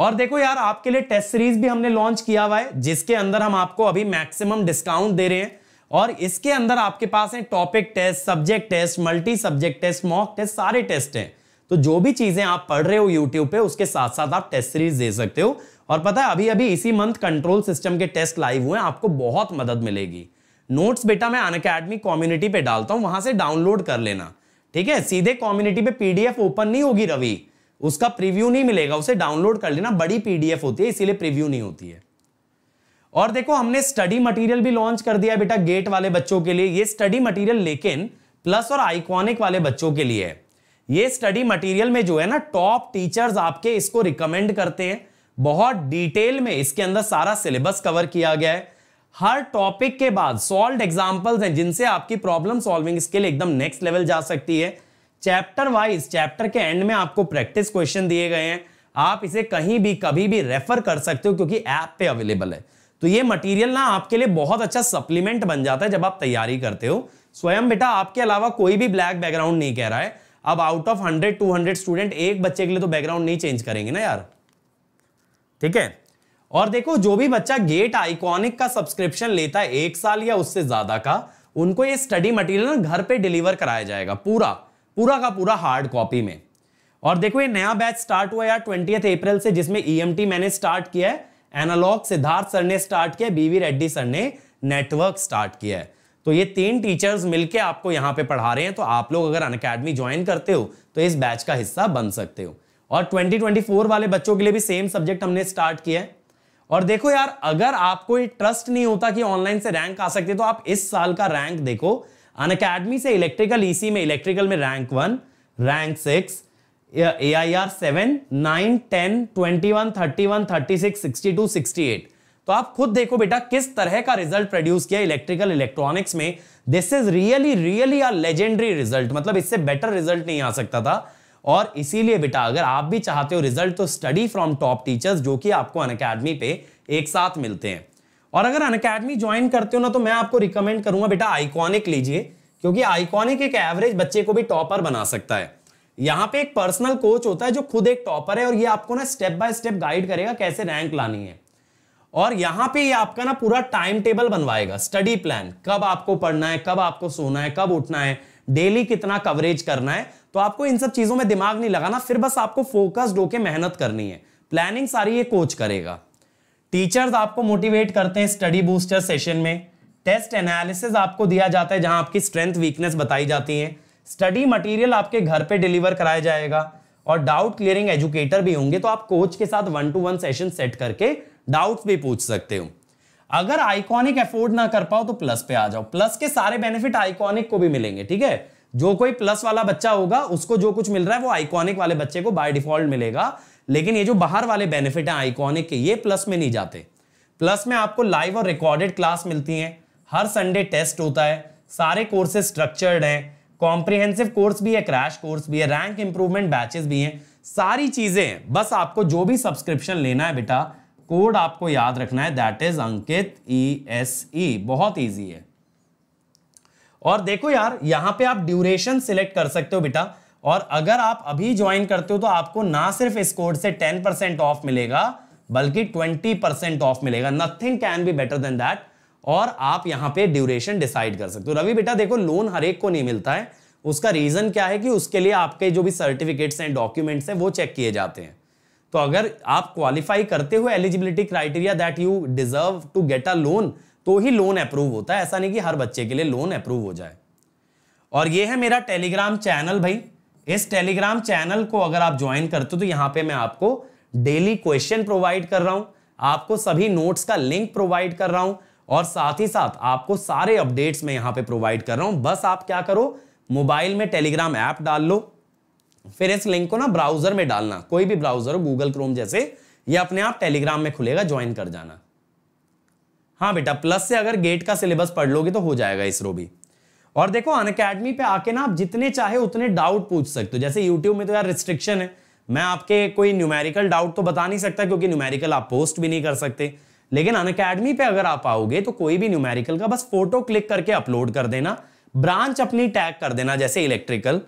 और देखो यार आपके लिए टेस्ट सीरीज भी हमने लॉन्च किया हुआ है जिसके अंदर हम आपको अभी मैक्सिमम डिस्काउंट दे रहे हैं और इसके अंदर आपके पास है topic test subject test multi subject test mock test सारे टेस्ट हैं तो जो भी चीजें आप पढ़ रहे हो यूट्यूब पे उसके साथ साथ आप टेस्ट सीरीज दे सकते हो और पता है अभी अभी इसी मंथ कंट्रोल सिस्टम के टेस्ट लाइव हुए आपको बहुत मदद मिलेगी नोट्स बेटा मैं अन अकेडमी कम्युनिटी पे डालता हूँ वहां से डाउनलोड कर लेना ठीक है सीधे कम्युनिटी पे पीडीएफ ओपन नहीं होगी रवि उसका प्रीव्यू नहीं मिलेगा उसे डाउनलोड कर लेना बड़ी पीडीएफ होती है इसीलिए प्रीव्यू नहीं होती है और देखो हमने स्टडी मटेरियल भी लॉन्च कर दिया बेटा गेट वाले बच्चों के लिए ये स्टडी मटेरियल लेकिन प्लस और आइकॉनिक वाले बच्चों के लिए है ये स्टडी मटेरियल में जो है ना टॉप टीचर्स आपके इसको रिकमेंड करते हैं बहुत डिटेल में इसके अंदर सारा सिलेबस कवर किया गया है हर टॉपिक के बाद सॉल्व एग्जाम्पल्स हैं जिनसे आपकी प्रॉब्लम सॉल्विंग स्किल एकदम नेक्स्ट लेवल जा सकती है चैप्टर वाइज चैप्टर के एंड में आपको प्रैक्टिस क्वेश्चन दिए गए हैं आप इसे कहीं भी कभी भी रेफर कर सकते हो क्योंकि ऐप पे अवेलेबल है तो ये मटेरियल ना आपके लिए बहुत अच्छा सप्लीमेंट बन जाता है जब आप तैयारी करते हो स्वयं बेटा आपके अलावा कोई भी ब्लैक बैकग्राउंड नहीं कह रहा है अब out of hundred two hundred student एक बच्चे के लिए तो बैकग्राउंड नहीं चेंज करेंगे ना यार ठीक है और देखो जो भी बच्चा गेट आइकॉनिक का सब्सक्रिप्शन लेता है एक साल या उससे ज्यादा का उनको ये स्टडी मटेरियल घर पे डिलीवर कराया जाएगा पूरा पूरा का पूरा हार्ड कॉपी में और देखो ये नया बैच स्टार्ट हुआ यार ट्वेंटी अप्रैल से जिसमें ई e मैंने स्टार्ट किया है एनालॉग सिद्धार्थ सर ने स्टार्ट किया बीवी रेड्डी सर ने नेटवर्क स्टार्ट किया है तो ये तीन टीचर्स मिलके आपको यहाँ पे पढ़ा रहे हैं तो आप लोग अगर अनकेडमी ज्वाइन करते हो तो इस बैच का हिस्सा बन सकते हो और 2024 वाले बच्चों के लिए भी सेम सब्जेक्ट हमने स्टार्ट किया है और देखो यार अगर आपको ये ट्रस्ट नहीं होता कि ऑनलाइन से रैंक आ सकते तो आप इस साल का रैंक देखो अन अकेडमी से इलेक्ट्रिकल ईसी e में इलेक्ट्रिकल में rank one rank six A I R seven nine ten twenty one thirty one thirty six sixty two sixty eight तो आप खुद देखो बेटा किस तरह का रिजल्ट प्रोड्यूस किया इलेक्ट्रिकल इलेक्ट्रॉनिक्स में this is really really are legendary result मतलब इससे बेटर रिजल्ट नहीं आ सकता था और इसीलिए बेटा अगर आप भी चाहते हो रिजल्ट तो स्टडी फ्रॉम टॉप टीचर्स जो कि आपको अन अकेडमी पे एक साथ मिलते हैं और अगर अन अकेडमी ज्वाइन करते हो ना तो मैं आपको रिकमेंड करूंगा बेटा आइकॉनिक लीजिए क्योंकि आइकॉनिक एक एवरेज बच्चे को भी टॉपर बना सकता है यहाँ पे एक पर्सनल कोच होता है जो खुद एक टॉपर है और ये आपको ना स्टेप बाय स्टेप गाइड करेगा कैसे रैंक लानी है और यहाँ पे ये आपका ना पूरा टाइम टेबल बनवाएगा स्टडी प्लान कब आपको पढ़ना है कब आपको सोना है कब उठना है डेली कितना कवरेज करना है तो आपको इन सब चीजों में दिमाग नहीं लगाना फिर बस आपको फोकस्ड होके मेहनत करनी है प्लानिंग सारी ये कोच करेगा टीचर्स आपको मोटिवेट करते हैं स्टडी बूस्टर सेशन में टेस्ट एनालिसिस आपको दिया जाता है जहां आपकी स्ट्रेंथ वीकनेस बताई जाती है स्टडी मटेरियल आपके घर पे डिलीवर कराया जाएगा और डाउट क्लियरिंग एजुकेटर भी होंगे तो आप कोच के साथ one to one session set करके डाउट्स भी पूछ सकते हो अगर आइकॉनिक अफोर्ड ना कर पाओ तो प्लस पे आ जाओ प्लस के सारे बेनिफिट आइकॉनिक को भी मिलेंगे ठीक है जो कोई प्लस वाला बच्चा होगा उसको जो कुछ मिल रहा है वो आइकॉनिक वाले बच्चे को बाय डिफॉल्ट मिलेगा लेकिन ये जो बाहर वाले बेनिफिट हैं आइकॉनिक के ये प्लस में नहीं जाते प्लस में आपको लाइव और रिकॉर्डेड क्लास मिलती हैं हर संडे टेस्ट होता है सारे कोर्सेज स्ट्रक्चर्ड हैं कॉम्प्रिहेंसिव कोर्स भी है क्रैश कोर्स भी है रैंक इंप्रूवमेंट बैचेस भी हैं सारी चीजें हैं बस आपको जो भी सब्सक्रिप्शन लेना है बेटा कोड आपको याद रखना है that is Ankit E S E बहुत ईजी है और देखो यार यहां पे आप ड्यूरेशन सिलेक्ट कर सकते हो बेटा और अगर आप अभी ज्वाइन करते हो तो आपको ना सिर्फ इस कोड से 10 परसेंट ऑफ मिलेगा बल्कि 20 परसेंट ऑफ मिलेगा nothing can be better than that और आप यहां पे ड्यूरेशन डिसाइड कर सकते हो रवि बेटा देखो लोन हर एक को नहीं मिलता है उसका रीजन क्या है कि उसके लिए आपके जो भी सर्टिफिकेट्स हैं डॉक्यूमेंट्स हैं वो चेक किए जाते हैं तो अगर आप क्वालिफाई करते हुए eligibility criteria that you deserve to get a loan तो ही लोन अप्रूव होता है ऐसा नहीं कि हर बच्चे के लिए लोन अप्रूव हो जाए और ये है मेरा टेलीग्राम चैनल भाई इस टेलीग्राम चैनल को अगर आप ज्वाइन करते हो तो यहाँ पे मैं आपको डेली क्वेश्चन प्रोवाइड कर रहा हूँ आपको सभी नोट्स का लिंक प्रोवाइड कर रहा हूँ और साथ ही साथ आपको सारे अपडेट्स मैं यहाँ पे प्रोवाइड कर रहा हूँ बस आप क्या करो मोबाइल में टेलीग्राम ऐप डाल लो फिर इस लिंक को ना ब्राउजर में डालना कोई भी ब्राउजर हो गूगल क्रोम जैसे ये अपने आप टेलीग्राम में खुलेगा ज्वाइन कर जाना हाँ बेटा प्लस से अगर गेट का सिलेबस पढ़ लोगे तो हो जाएगा इसरो भी और देखो अन अकेडमी पे आके ना आप जितने चाहे उतने डाउट पूछ सकते हो जैसे यूट्यूब में तो यार रिस्ट्रिक्शन है मैं आपके कोई न्यूमेरिकल डाउट तो बता नहीं सकता क्योंकि न्यूमेरिकल आप पोस्ट भी नहीं कर सकते लेकिन अन अकेडमी पे अगर आप आओगे तो कोई भी न्यूमेरिकल का बस फोटो क्लिक करके अपलोड कर देना ब्रांच अपनी टैग कर देना जैसे इलेक्ट्रिकल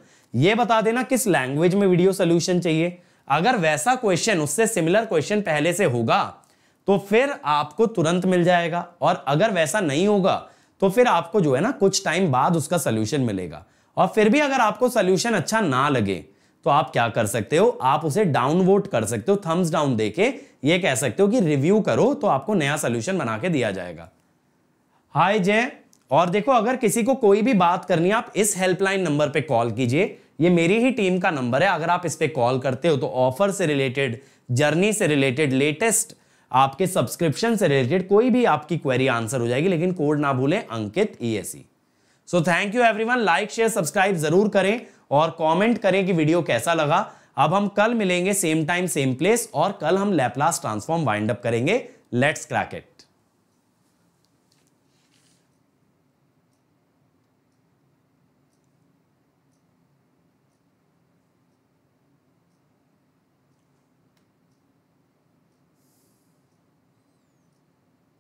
ये बता देना किस लैंग्वेज में वीडियो सोल्यूशन चाहिए अगर वैसा क्वेश्चन उससे सिमिलर क्वेश्चन पहले से होगा तो फिर आपको तुरंत मिल जाएगा और अगर वैसा नहीं होगा तो फिर आपको जो है ना कुछ टाइम बाद उसका सोल्यूशन मिलेगा और फिर भी अगर आपको सोल्यूशन अच्छा ना लगे तो आप क्या कर सकते हो आप उसे डाउन वोट कर सकते हो थम्स डाउन देके ये कह सकते हो कि रिव्यू करो तो आपको नया सोल्यूशन बना के दिया जाएगा हाय जय और देखो अगर किसी को कोई भी बात करनी है आप इस हेल्पलाइन नंबर पे कॉल कीजिए ये मेरी ही टीम का नंबर है अगर आप इस पर कॉल करते हो तो ऑफर से रिलेटेड जर्नी से रिलेटेड लेटेस्ट आपके सब्सक्रिप्शन से रिलेटेड कोई भी आपकी क्वेरी आंसर हो जाएगी लेकिन कोड ना भूलें Ankit ESE so thank you everyone like share subscribe जरूर करें और कमेंट करें कि वीडियो कैसा लगा अब हम कल मिलेंगे सेम टाइम सेम प्लेस और कल हम लैपलास ट्रांसफॉर्म वाइंड अप करेंगे लेट्स क्रैकेट